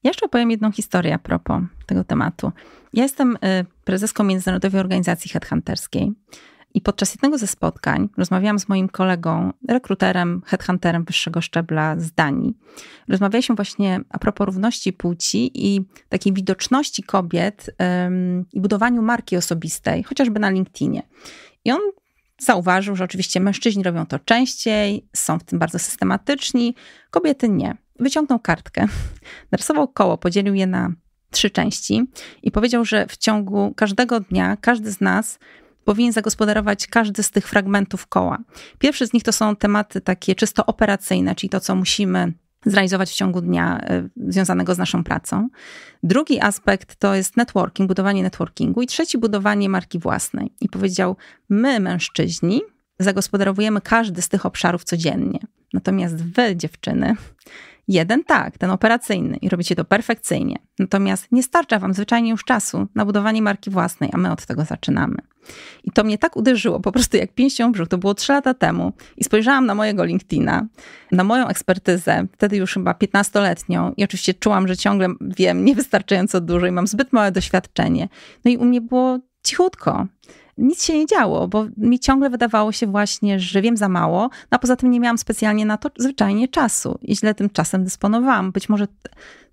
A: Ja jeszcze opowiem jedną historię a propos
B: tego tematu.
A: Ja jestem y, prezeską Międzynarodowej Organizacji Headhunterskiej i podczas jednego ze spotkań rozmawiałam z moim kolegą, rekruterem, headhunterem wyższego szczebla z Danii. Rozmawialiśmy właśnie a propos równości płci i takiej widoczności kobiet ym, i budowaniu marki osobistej, chociażby na LinkedInie. I on zauważył, że oczywiście mężczyźni robią to częściej, są w tym bardzo systematyczni, kobiety nie. Wyciągnął kartkę, narysował koło, podzielił je na trzy części i powiedział, że w ciągu każdego dnia każdy z nas powinien zagospodarować każdy z tych fragmentów koła. Pierwszy z nich to są tematy takie czysto operacyjne, czyli to, co musimy zrealizować w ciągu dnia y, związanego z naszą pracą. Drugi aspekt to jest networking, budowanie networkingu i trzeci budowanie marki własnej. I powiedział: My, mężczyźni, zagospodarowujemy każdy z tych obszarów codziennie. Natomiast wy, dziewczyny, Jeden tak, ten operacyjny i robicie to perfekcyjnie. Natomiast nie starcza Wam zwyczajnie już czasu na budowanie marki własnej, a my od tego zaczynamy. I to mnie tak uderzyło, po prostu jak pięścią w brzuch. To było trzy lata temu i spojrzałam na mojego LinkedIna, na moją ekspertyzę, wtedy już chyba 15-letnią i oczywiście czułam, że ciągle wiem niewystarczająco dużo i mam zbyt małe doświadczenie. No i u mnie było cichutko nic się nie działo, bo mi ciągle wydawało się właśnie, że wiem za mało, no a poza tym nie miałam specjalnie na to zwyczajnie czasu i źle tym czasem dysponowałam. Być może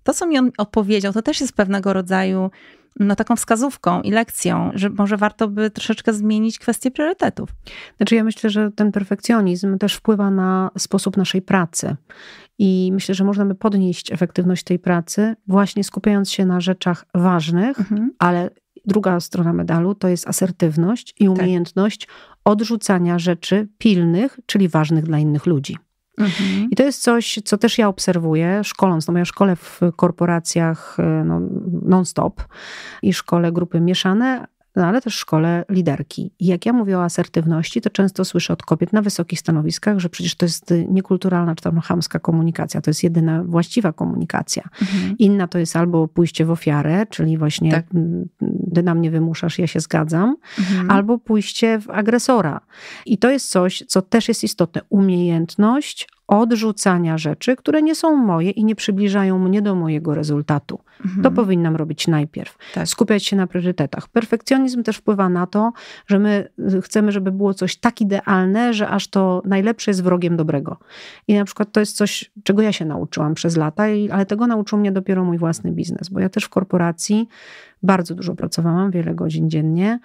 A: to, co mi on opowiedział, to też jest pewnego rodzaju no, taką wskazówką i lekcją, że może
B: warto by troszeczkę zmienić kwestię priorytetów. Znaczy, ja myślę, że ten perfekcjonizm też wpływa na sposób naszej pracy. I myślę, że można by podnieść efektywność tej pracy, właśnie skupiając się na rzeczach ważnych, mhm. ale druga strona medalu to jest asertywność i tak. umiejętność tak. odrzucania rzeczy pilnych, czyli ważnych dla innych ludzi. Mhm. I to jest coś, co też ja obserwuję, szkoląc. No, ja szkole w korporacjach e, no, non-stop i szkole grupy mieszane, no ale też szkole liderki. I jak ja mówię o asertywności, to często słyszę od kobiet na wysokich stanowiskach, że przecież to jest y, niekulturalna czy tam chamska komunikacja, to jest jedyna właściwa komunikacja. Mhm. Inna to jest albo pójście w ofiarę, czyli właśnie tak. ty na mnie wymuszasz, ja się zgadzam, mhm. albo pójście w agresora. I to jest coś, co też jest istotne, umiejętność odrzucania rzeczy, które nie są moje i nie przybliżają mnie do mojego rezultatu. Mhm. To powinnam robić najpierw. Tak. Skupiać się na priorytetach. Perfekcjonizm też wpływa na to, że my y, chcemy, żeby było coś tak idealne, że aż to najlepsze jest wrogiem dobrego. I na przykład to jest coś, czego ja się nauczyłam przez lata, ale tego nauczył mnie dopiero mój własny biznes, bo ja też w korporacji bardzo dużo pracowałam, wiele godzin dziennie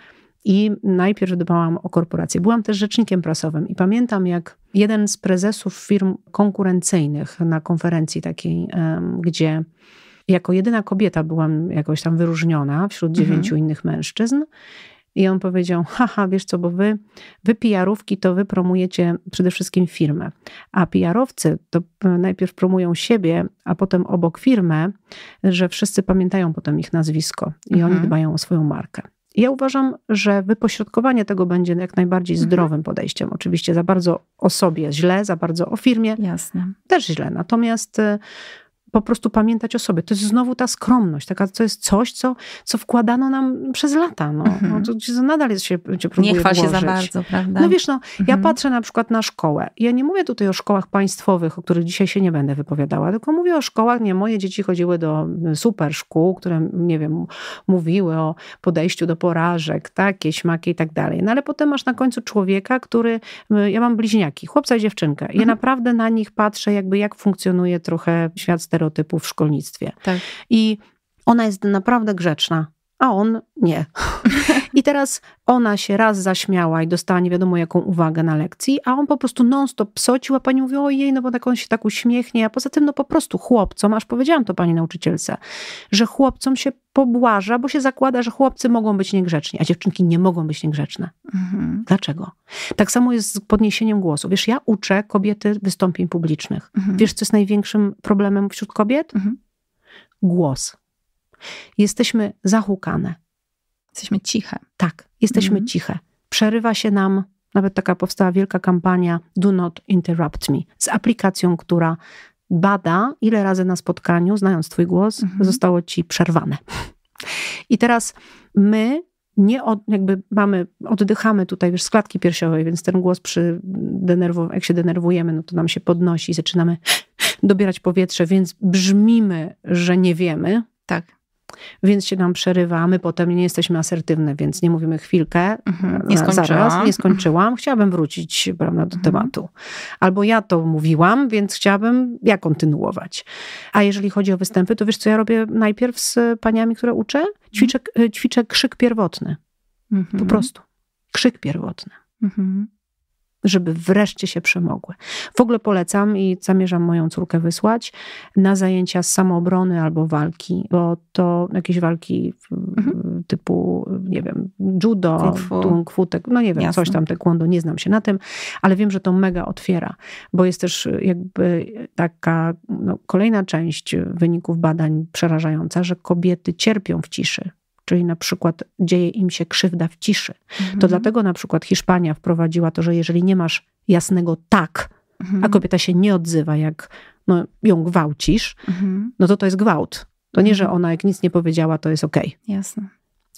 B: i najpierw dbałam o korporację. Byłam też rzecznikiem prasowym i pamiętam, jak jeden z prezesów firm konkurencyjnych na konferencji takiej, gdzie jako jedyna kobieta byłam jakoś tam wyróżniona wśród mhm. dziewięciu mhm. innych mężczyzn. I on powiedział: Haha, wiesz co, bo wy, wy PR-ówki to wy promujecie przede wszystkim firmę, a PR-owcy to e, najpierw promują siebie, a potem obok firmę, że wszyscy pamiętają potem ich nazwisko i mhm. oni dbają o swoją markę. Ja uważam, że wypośrodkowanie tego będzie jak najbardziej mhm. zdrowym podejściem. Oczywiście za bardzo o sobie źle, za bardzo o firmie Jasne. też źle. Natomiast y, po prostu pamiętać o sobie. To jest znowu ta skromność, taka, to jest coś, co, co wkładano nam przez lata. No. Mhm. no to, to nadal jest się, się próbuje Nie chwal się za bardzo, prawda? No wiesz, no, ja mhm. patrzę na przykład na szkołę. Ja nie mówię tutaj o szkołach państwowych, o których dzisiaj się nie będę wypowiadała, tylko mówię o szkołach, nie, moje dzieci chodziły do mm, super szkół, które, nie wiem, mówiły o podejściu do porażek, takie, śmaki i tak dalej. No ale potem masz na końcu człowieka, który, mm, ja mam bliźniaki, chłopca i dziewczynkę. Ja mhm. naprawdę na nich patrzę, jakby jak funkcjonuje trochę świat stereotypów stereotypów w szkolnictwie. Tak. I ona jest naprawdę grzeczna a on nie. I teraz ona się raz zaśmiała i dostała nie wiadomo jaką uwagę na lekcji, a on po prostu non-stop psocił, a pani mówiła, ojej, no bo tak on się tak uśmiechnie, a poza tym no po prostu chłopcom, aż powiedziałam to pani nauczycielce, że chłopcom się pobłaża, bo się zakłada, że chłopcy mogą być niegrzeczni, a dziewczynki nie mogą być niegrzeczne. Mhm. Dlaczego? Tak samo jest z podniesieniem głosu. Wiesz, ja uczę kobiety wystąpień publicznych. Mhm. Wiesz, co jest największym problemem wśród kobiet? Mhm. Głos. Jesteśmy zahukane. Jesteśmy ciche. Tak, jesteśmy mhm. ciche. Przerywa się nam, nawet taka powstała wielka kampania Do Not Interrupt Me z aplikacją, która bada, ile razy na spotkaniu, znając Twój głos, mhm. zostało Ci przerwane. I teraz my nie od, jakby mamy, oddychamy tutaj w z klatki piersiowej, więc ten głos przy denerwu, jak się denerwujemy, no to nam się podnosi i zaczynamy dobierać powietrze, więc brzmimy, że nie wiemy. Tak więc się nam przerywamy, potem nie jesteśmy asertywne, więc nie mówimy chwilkę,
C: mhm, nie e, skończyłam. zaraz, nie
B: skończyłam, chciałabym wrócić prawda, do mhm. tematu. Albo ja to mówiłam, więc chciałabym ja kontynuować. A jeżeli chodzi o występy, to wiesz co ja robię najpierw z paniami, które uczę? Ćwiczę, mhm. e, ćwiczę krzyk pierwotny. Mhm. Po prostu. Krzyk pierwotny. Mhm żeby wreszcie się przemogły. W ogóle polecam i zamierzam moją córkę wysłać na zajęcia z samoobrony albo walki, bo to jakieś walki mhm. typu, nie wiem, judo, kung fu, te, no nie wiem, Jasne. coś tam, kłondo, nie znam się na tym, ale wiem, że to mega otwiera, bo jest też jakby taka no, kolejna część wyników badań przerażająca, że kobiety cierpią w ciszy czyli na przykład dzieje im się krzywda w ciszy. Mhm. To dlatego na przykład Hiszpania wprowadziła to, że jeżeli nie masz jasnego tak, mhm. a kobieta się nie odzywa, jak no, ją gwałcisz, mhm. no to to jest gwałt. To nie, że mhm. ona jak nic nie powiedziała, to jest okej. Okay. Jasne.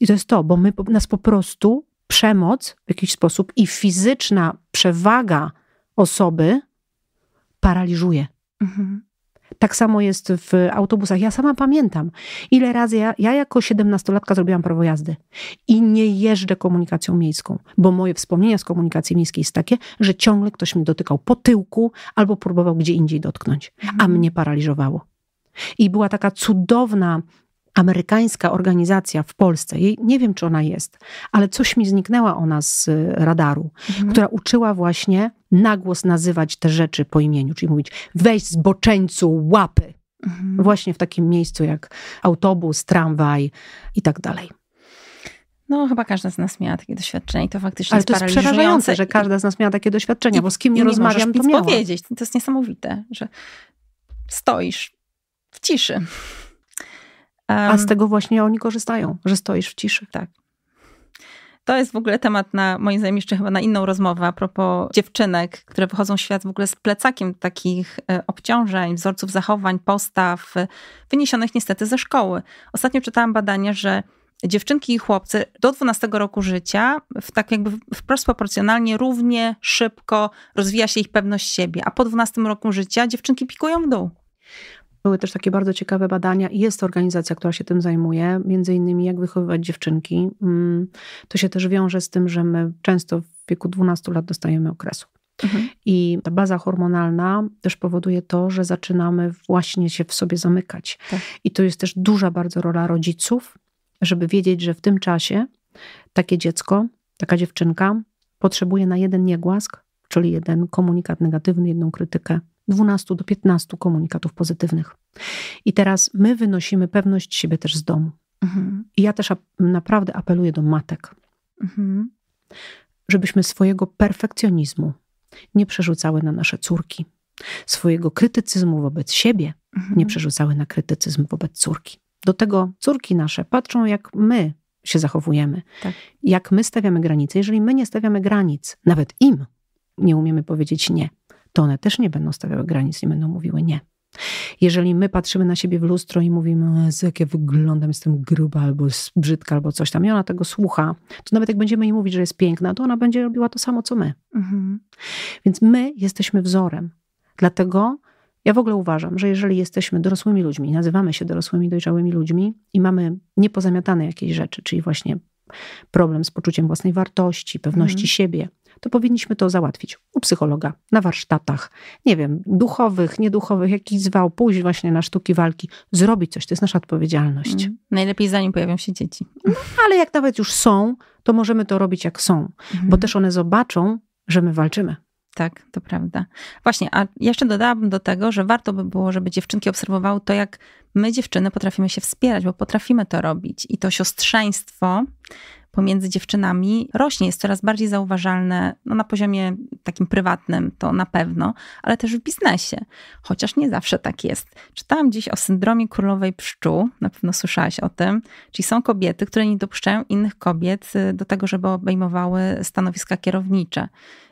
B: I to jest to, bo my, nas po prostu przemoc w jakiś sposób i fizyczna przewaga osoby paraliżuje. Mhm. Tak samo jest w autobusach. Ja sama pamiętam, ile razy ja, ja jako siedemnastolatka zrobiłam prawo jazdy i nie jeżdżę komunikacją miejską, bo moje wspomnienia z komunikacji miejskiej jest takie, że ciągle ktoś mnie dotykał po tyłku albo próbował gdzie indziej dotknąć, a mhm. mnie paraliżowało. I była taka cudowna amerykańska organizacja w Polsce, jej, nie wiem czy ona jest, ale coś mi zniknęła ona z y, radaru, mhm. która uczyła właśnie nagłos nazywać te rzeczy po imieniu, czyli mówić weź z boczeńcu łapy. Mhm. Właśnie w takim miejscu jak autobus, tramwaj i tak dalej. No, chyba każda z nas miała takie doświadczenia i to faktycznie Ale jest to jest przerażające, że każda z nas miała takie doświadczenia, I, bo z kim nie, nie rozmawiam, to miała. powiedzieć.
A: To jest niesamowite, że stoisz w ciszy
B: a z tego właśnie oni korzystają, że stoisz w ciszy. Tak.
A: To jest w ogóle temat na, moim zdaniem, jeszcze chyba na inną rozmowę a propos dziewczynek, które wychodzą w świat w ogóle z plecakiem takich e, obciążeń, wzorców zachowań, postaw, e, wyniesionych niestety ze szkoły. Ostatnio czytałam badanie, że dziewczynki i chłopcy do 12 roku życia w tak jakby wprost proporcjonalnie równie szybko rozwija się ich pewność siebie,
B: a po 12 roku życia dziewczynki pikują w dół. Były też takie bardzo ciekawe badania i jest organizacja, która się tym zajmuje, między innymi jak wychowywać dziewczynki. Mm, to się też wiąże z tym, że my często w wieku 12 lat dostajemy okresu. Mhm. I ta baza hormonalna też powoduje to, że zaczynamy właśnie się w sobie zamykać. Tak. I to jest też duża bardzo rola rodziców, żeby wiedzieć, że w tym czasie takie dziecko, taka dziewczynka potrzebuje na jeden niegłask, czyli jeden komunikat negatywny, jedną krytykę, 12 do 15 komunikatów pozytywnych. I teraz my wynosimy pewność siebie też z domu. Mhm. I ja też ap naprawdę apeluję do matek, mhm. żebyśmy swojego perfekcjonizmu nie przerzucały na nasze córki, swojego krytycyzmu wobec siebie mhm. nie przerzucały na krytycyzm wobec córki. Do tego córki nasze patrzą, jak my się zachowujemy, tak. jak my stawiamy granice. Jeżeli my nie stawiamy granic, nawet im nie umiemy powiedzieć nie, to one też nie będą stawiały granic, nie będą mówiły nie. Jeżeli my patrzymy na siebie w lustro i mówimy, z jakie wyglądam, jestem gruba albo brzydka albo coś tam, i ona tego słucha, to nawet jak będziemy jej mówić, że jest piękna, to ona będzie robiła to samo co my. Mhm. Więc my jesteśmy wzorem. Dlatego ja w ogóle uważam, że jeżeli jesteśmy dorosłymi ludźmi, nazywamy się dorosłymi, dojrzałymi ludźmi i mamy niepozamiatane jakieś rzeczy, czyli właśnie problem z poczuciem własnej wartości, pewności mhm. siebie, to powinniśmy to załatwić u psychologa, na warsztatach, nie wiem, duchowych, nieduchowych, jakiś zwał, pójść właśnie na sztuki walki, zrobić coś. To jest nasza odpowiedzialność. Mm. Najlepiej zanim pojawią się dzieci. No, ale jak nawet już są, to możemy to robić jak są, mm. bo mhm. też one zobaczą, że my walczymy. Tak, to prawda.
A: Właśnie, a jeszcze dodałabym do tego, że warto by było, żeby dziewczynki obserwowały to, jak my dziewczyny potrafimy się wspierać, bo potrafimy to robić. I to siostrzeństwo pomiędzy dziewczynami rośnie, jest coraz bardziej zauważalne no, na poziomie takim prywatnym, to na pewno, ale też w biznesie, chociaż nie zawsze tak jest. Czytałam dziś o syndromie królowej pszczół, na pewno słyszałaś o tym, czyli są kobiety, które nie dopuszczają innych kobiet y, do tego, żeby obejmowały stanowiska kierownicze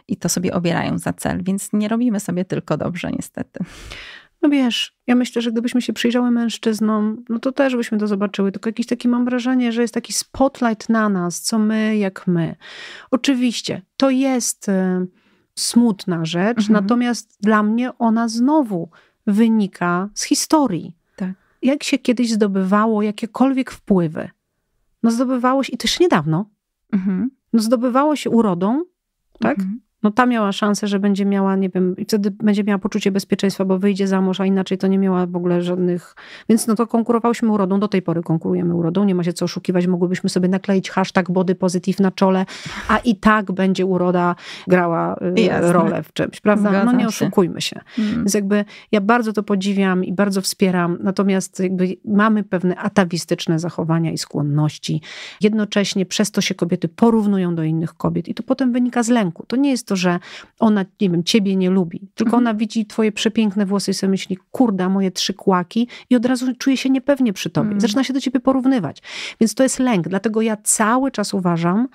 A: i to sobie obierają za cel, więc nie robimy sobie tylko dobrze, niestety.
B: No wiesz, ja myślę, że gdybyśmy się przyjrzały mężczyznom, no to też byśmy to zobaczyły. Tylko jakiś taki mam wrażenie, że jest taki spotlight na nas, co my, jak my. Oczywiście, to jest y, smutna rzecz, mhm. natomiast dla mnie ona znowu wynika z historii. Tak. Jak się kiedyś zdobywało jakiekolwiek wpływy? No zdobywało się, i też niedawno, mhm. no zdobywało się urodą, tak? Mhm no ta miała szansę, że będzie miała, nie wiem, i wtedy będzie miała poczucie bezpieczeństwa, bo wyjdzie za mąż, a inaczej to nie miała w ogóle żadnych. Więc no to konkurowałyśmy urodą, do tej pory konkurujemy urodą, nie ma się co oszukiwać, mogłybyśmy sobie nakleić hashtag body positive na czole, a i tak będzie uroda grała y, Jasne. rolę w czymś, prawda? no nie oszukujmy się. się. Hmm. Więc jakby ja bardzo to podziwiam i bardzo wspieram, natomiast jakby mamy pewne atawistyczne zachowania i skłonności. Jednocześnie przez to się kobiety porównują do innych kobiet i to potem wynika z lęku. To nie jest to, że ona, nie wiem, ciebie nie lubi, tylko mhm. ona widzi twoje przepiękne włosy i sobie myśli, kurda, moje trzy kłaki i od razu czuje się niepewnie przy tobie. Mhm. Zaczyna się do ciebie porównywać. Więc to jest lęk. Dlatego ja cały czas uważam,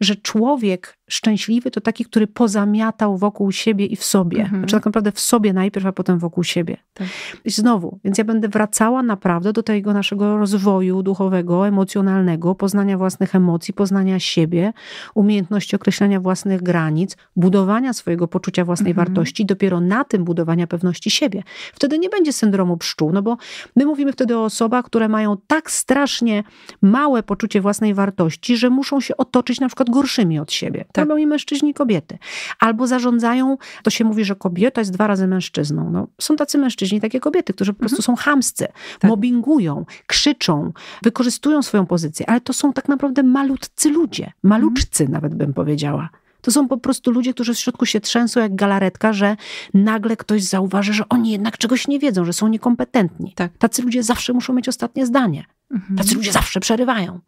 B: że człowiek szczęśliwy to taki, który pozamiatał wokół siebie i w sobie. Mhm. Znaczy tak naprawdę w sobie najpierw, a potem wokół siebie. Tak. I znowu, więc ja będę wracała naprawdę do tego naszego rozwoju duchowego, emocjonalnego, poznania własnych emocji, poznania siebie, umiejętności określania własnych granic, budowania swojego poczucia własnej mhm. wartości, dopiero na tym budowania pewności siebie. Wtedy nie będzie syndromu pszczół, no bo my mówimy wtedy o osobach, które mają tak strasznie małe poczucie własnej wartości, że muszą się otoczyć na przykład gorszymi od siebie. Tak tak. robią i mężczyźni, i kobiety. Albo zarządzają, to się mówi, że kobieta jest dwa razy mężczyzną. No, są tacy mężczyźni, takie kobiety, którzy po prostu mhm. są chamscy, tak. mobbingują, krzyczą, wykorzystują swoją pozycję, ale to są tak naprawdę malutcy ludzie, maluczcy mhm. nawet bym powiedziała. To są po prostu ludzie, którzy w środku się trzęsą jak galaretka, że nagle ktoś zauważy, że oni jednak czegoś nie wiedzą, że są niekompetentni. Tak. Tacy ludzie zawsze muszą mieć ostatnie zdanie.
C: Mhm. Tacy ludzie zawsze
B: przerywają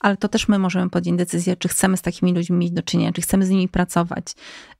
B: ale to też my możemy podjąć decyzję, czy chcemy z takimi
A: ludźmi mieć do czynienia, czy chcemy z nimi pracować.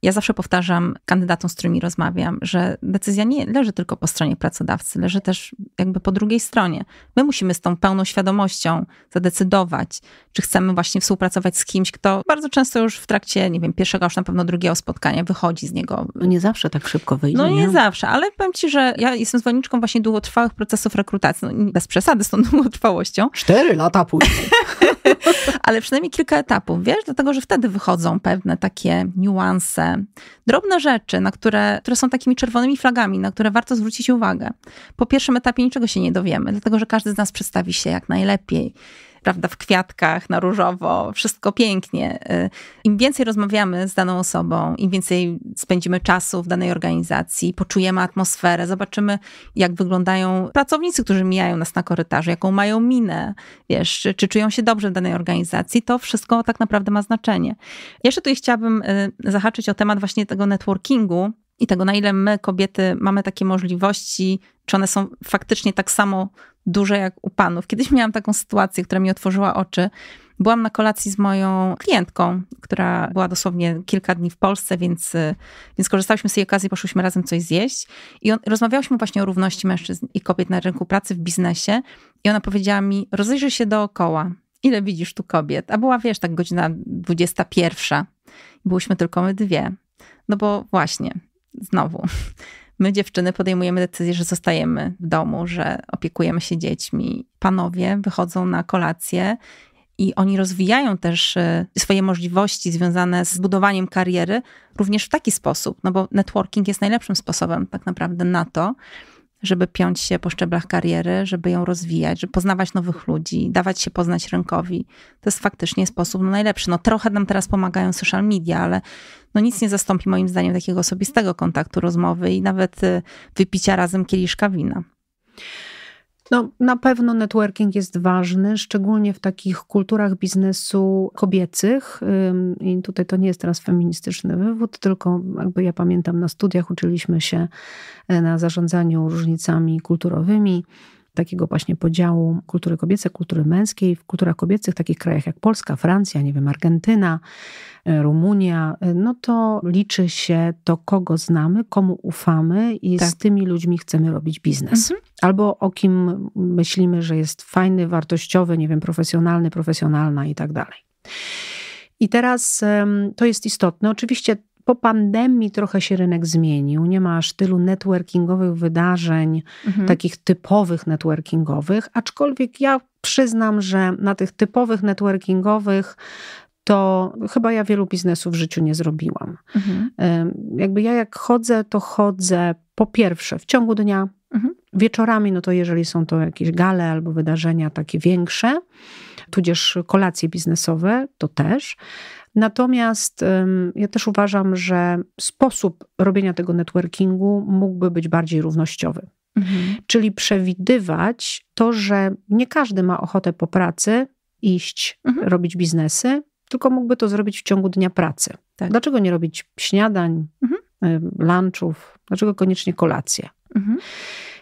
A: Ja zawsze powtarzam kandydatom, z którymi rozmawiam, że decyzja nie leży tylko po stronie pracodawcy, leży też jakby po drugiej stronie. My musimy z tą pełną świadomością zadecydować, czy chcemy właśnie współpracować z kimś, kto bardzo często już w trakcie, nie wiem, pierwszego, już na pewno drugiego spotkania wychodzi z niego.
B: No nie zawsze tak szybko wyjdzie. No
A: nie, nie? zawsze, ale powiem ci, że ja jestem zwolenniczką właśnie długotrwałych procesów rekrutacji. No, bez przesady z tą długotrwałością. Cztery lata później. ale przynajmniej kilka etapów, wiesz? Dlatego, że wtedy wychodzą pewne takie niuanse, drobne rzeczy, na które, które są takimi czerwonymi flagami, na które warto zwrócić uwagę. Po pierwszym etapie niczego się nie dowiemy, dlatego, że każdy z nas przedstawi się jak najlepiej, prawda, w kwiatkach, na różowo, wszystko pięknie. Y, Im więcej rozmawiamy z daną osobą, im więcej spędzimy czasu w danej organizacji, poczujemy atmosferę, zobaczymy, jak wyglądają pracownicy, którzy mijają nas na korytarzu, jaką mają minę, wiesz, czy, czy czują się dobrze w danej organizacji, to wszystko tak naprawdę ma znaczenie. Jeszcze tutaj chciałabym y, zahaczyć o temat właśnie tego networkingu, i tego, na ile my, kobiety, mamy takie możliwości, czy one są faktycznie tak samo duże jak u panów. Kiedyś miałam taką sytuację, która mi otworzyła oczy. Byłam na kolacji z moją klientką, która była dosłownie kilka dni w Polsce, więc, y, więc korzystałyśmy z tej okazji, poszłyśmy razem coś zjeść. I on, rozmawiałyśmy właśnie o równości mężczyzn i kobiet na rynku pracy, w biznesie. I ona powiedziała mi, rozejrzyj się dookoła, ile widzisz tu kobiet? A była, wiesz, tak godzina 21. Byłyśmy tylko my dwie. No bo właśnie, znowu my dziewczyny podejmujemy decyzję, że zostajemy w domu, że opiekujemy się dziećmi. Panowie wychodzą na kolację i oni rozwijają też y, swoje możliwości związane z budowaniem kariery również w taki sposób, no bo networking jest najlepszym sposobem tak naprawdę na to, żeby piąć się po szczeblach kariery, żeby ją rozwijać, żeby poznawać nowych ludzi, dawać się poznać rynkowi. To jest faktycznie sposób no, najlepszy. No trochę nam teraz pomagają social media, ale no, nic nie zastąpi moim zdaniem takiego osobistego kontaktu, rozmowy i
B: nawet y, wypicia razem kieliszka wina. No, na pewno networking jest ważny, szczególnie w takich kulturach biznesu kobiecych. I tutaj to nie jest teraz feministyczny wywód, tylko jakby ja pamiętam na studiach uczyliśmy się e, na zarządzaniu różnicami kulturowymi takiego właśnie podziału kultury kobiecej, kultury męskiej. W kulturach kobiecych, takich krajach jak Polska, Francja, nie wiem, Argentyna, e, Rumunia, e, no to liczy się to, kogo znamy, komu ufamy i tak. z tymi ludźmi chcemy robić biznes. Mhm. Albo o kim myślimy, że jest fajny, wartościowy, nie wiem, profesjonalny, profesjonalna i tak dalej. I teraz to jest istotne. Oczywiście po pandemii trochę się rynek zmienił. Nie ma aż tylu networkingowych wydarzeń, mhm. takich typowych networkingowych, aczkolwiek ja przyznam, że na tych typowych networkingowych to chyba ja wielu biznesów w życiu nie zrobiłam. Mhm. Jakby ja jak chodzę, to chodzę po pierwsze w ciągu dnia, mhm. wieczorami, no to jeżeli są to jakieś gale albo wydarzenia takie większe, tudzież kolacje biznesowe, to też Natomiast ja też uważam, że sposób robienia tego networkingu mógłby być bardziej równościowy. Mhm. Czyli przewidywać to, że nie każdy ma ochotę po pracy iść, mhm. robić biznesy, tylko mógłby to zrobić w ciągu dnia pracy. Tak. Dlaczego nie robić śniadań, mhm. lunchów? Dlaczego koniecznie kolację? Mhm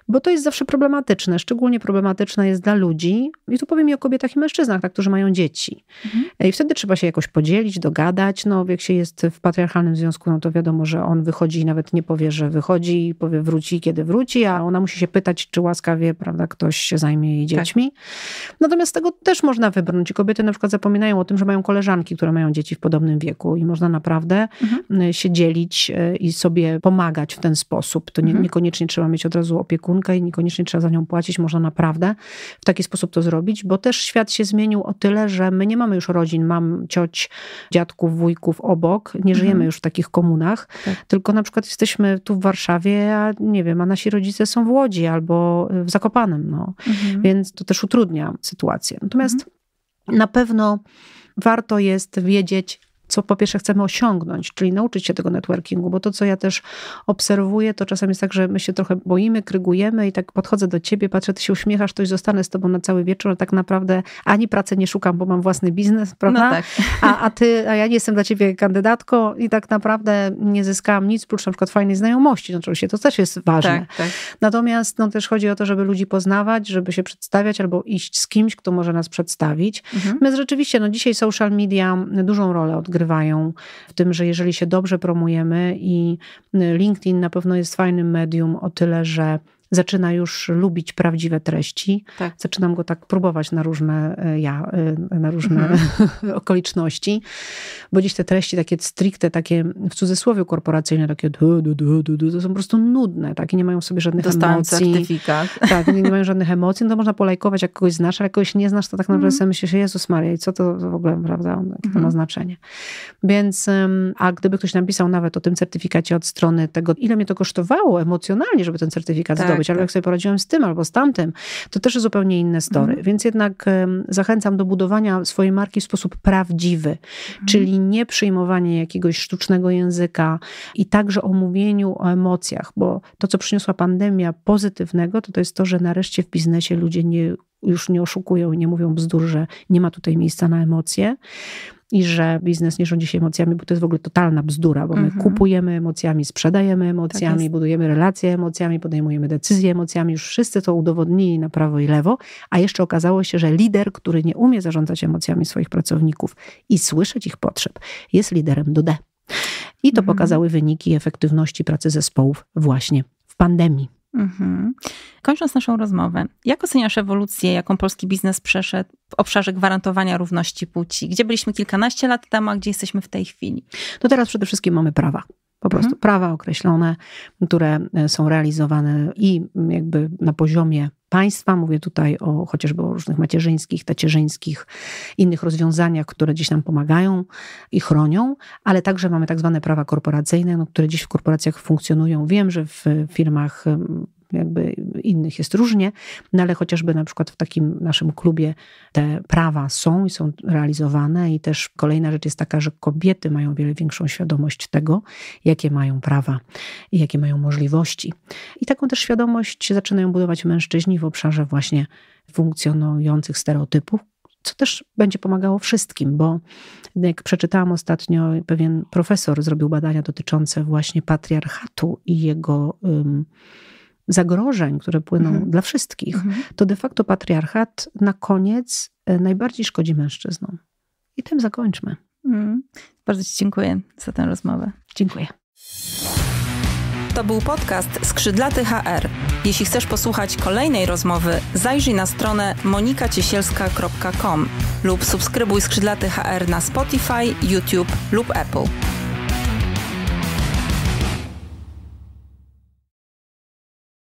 B: bo to jest zawsze problematyczne. Szczególnie problematyczne jest dla ludzi, i tu powiem i o kobietach i mężczyznach, tak, którzy mają dzieci. Mhm. I wtedy trzeba się jakoś podzielić, dogadać. No, jak się jest w patriarchalnym związku, no to wiadomo, że on wychodzi i nawet nie powie, że wychodzi, powie wróci, kiedy wróci, a ona musi się pytać, czy łaskawie, prawda, ktoś się zajmie jej tak. dziećmi. Tak. Natomiast tego też można wybrnąć. I kobiety na przykład zapominają o tym, że mają koleżanki, które mają dzieci w podobnym wieku i można naprawdę mhm. E, się dzielić e, i sobie pomagać w ten sposób. To nie, mhm. niekoniecznie trzeba mieć od razu opiekunów rachunkę i niekoniecznie trzeba za nią płacić, można naprawdę w taki sposób to zrobić, bo też świat się zmienił o tyle, że my nie mamy już rodzin, mam cioć, dziadków, wujków obok, nie mhm. żyjemy już w takich komunach, tak. tylko na przykład jesteśmy tu w Warszawie, a nie wiem, a nasi rodzice są w Łodzi albo w Zakopanem, no. Mhm. więc to też utrudnia sytuację. Natomiast mhm. na pewno warto jest wiedzieć, co po pierwsze chcemy osiągnąć, czyli nauczyć się tego networkingu, bo to, co ja też obserwuję, to czasem jest tak, że my się trochę boimy, krygujemy i tak podchodzę do ciebie, patrzę, ty się uśmiechasz, to już zostanę z tobą na cały wieczór, a tak naprawdę ani pracy nie szukam, bo mam własny biznes, prawda? No tak. a, a ty, a ja nie jestem dla ciebie kandydatką i tak naprawdę nie zyskałam nic, prócz na przykład fajnej znajomości, no oczywiście to też jest ważne. Tak, tak. Natomiast no, też chodzi o to, żeby ludzi poznawać, żeby się przedstawiać albo iść z kimś, kto może nas przedstawić. Mhm. My rzeczywiście, no dzisiaj social media dużą rolę odgrywa w tym, że jeżeli się dobrze promujemy i LinkedIn na pewno jest fajnym medium o tyle, że zaczyna już lubić prawdziwe treści. Tak. Zaczynam go tak próbować na różne e, ja, e, na różne mhm. okoliczności, bo dziś te treści takie stricte, takie w cudzysłowie korporacyjne, takie du, du, du, du, du, to są po prostu nudne, tak, i nie mają sobie żadnych Dostałem emocji. certyfikat. Tak, nie, nie mają żadnych emocji, no to można polajkować, jak kogoś znasz, ale jak kogoś nie znasz, to tak naprawdę mhm. myślisz, Jezus Maria, i co to w ogóle, prawda, jakie to mhm. ma znaczenie. Więc, a gdyby ktoś napisał nawet o tym certyfikacie od strony tego, ile mnie to kosztowało emocjonalnie, żeby ten certyfikat tak. zdobyć, tak, albo ale tak. jak sobie poradziłem z tym albo z tamtym, to też zupełnie inne story. Mhm. Więc jednak zachęcam do budowania swojej marki w sposób prawdziwy, mhm. czyli nie przyjmowanie jakiegoś sztucznego języka i także o mówieniu o emocjach, bo to, co przyniosła pandemia pozytywnego, to, to jest to, że nareszcie w biznesie ludzie nie już nie oszukują i nie mówią bzdur, że nie ma tutaj miejsca na emocje i że biznes nie rządzi się emocjami, bo to jest w ogóle totalna bzdura, bo my mhm. kupujemy emocjami, sprzedajemy emocjami, tak budujemy relacje emocjami, podejmujemy decyzje emocjami. Już wszyscy to udowodnili na prawo i lewo, a jeszcze okazało się, że lider, który nie umie zarządzać emocjami swoich pracowników i słyszeć ich potrzeb, jest liderem do D. I to mhm. pokazały wyniki efektywności pracy zespołów właśnie w pandemii. Mhm. Kończąc naszą
A: rozmowę, jak oceniasz ewolucję, jaką polski biznes przeszedł w obszarze gwarantowania równości płci? Gdzie byliśmy kilkanaście lat temu, a gdzie jesteśmy w
B: tej chwili? To teraz przede wszystkim mamy prawa. Po prostu mhm. prawa określone, które e, są realizowane i jakby na poziomie państwa. Mówię tutaj o chociażby o różnych macierzyńskich, tacierzyńskich, innych rozwiązaniach, które gdzieś nam pomagają i chronią, ale także mamy tak zwane prawa korporacyjne, no, które dziś w korporacjach funkcjonują. Wiem, że w firmach jakby innych jest różnie, no ale chociażby na przykład w takim naszym klubie te prawa są i są realizowane i też kolejna rzecz jest taka, że kobiety mają wiele większą świadomość tego, jakie mają prawa i jakie mają możliwości. I taką też świadomość zaczynają budować mężczyźni w obszarze właśnie funkcjonujących stereotypów, co też będzie pomagało wszystkim, bo jak przeczytałam ostatnio, pewien profesor zrobił badania dotyczące właśnie patriarchatu i jego. Um, zagrożeń, które płyną mhm. dla wszystkich, mhm. to de facto patriarchat na koniec e, najbardziej szkodzi mężczyznom. I tym zakończmy. Mhm. Bardzo Ci dziękuję za tę rozmowę. Dziękuję.
A: To był podcast Skrzydlaty HR. Jeśli chcesz posłuchać kolejnej rozmowy, zajrzyj na stronę monikaciesielska.com lub subskrybuj Skrzydlaty HR na Spotify, YouTube
C: lub Apple.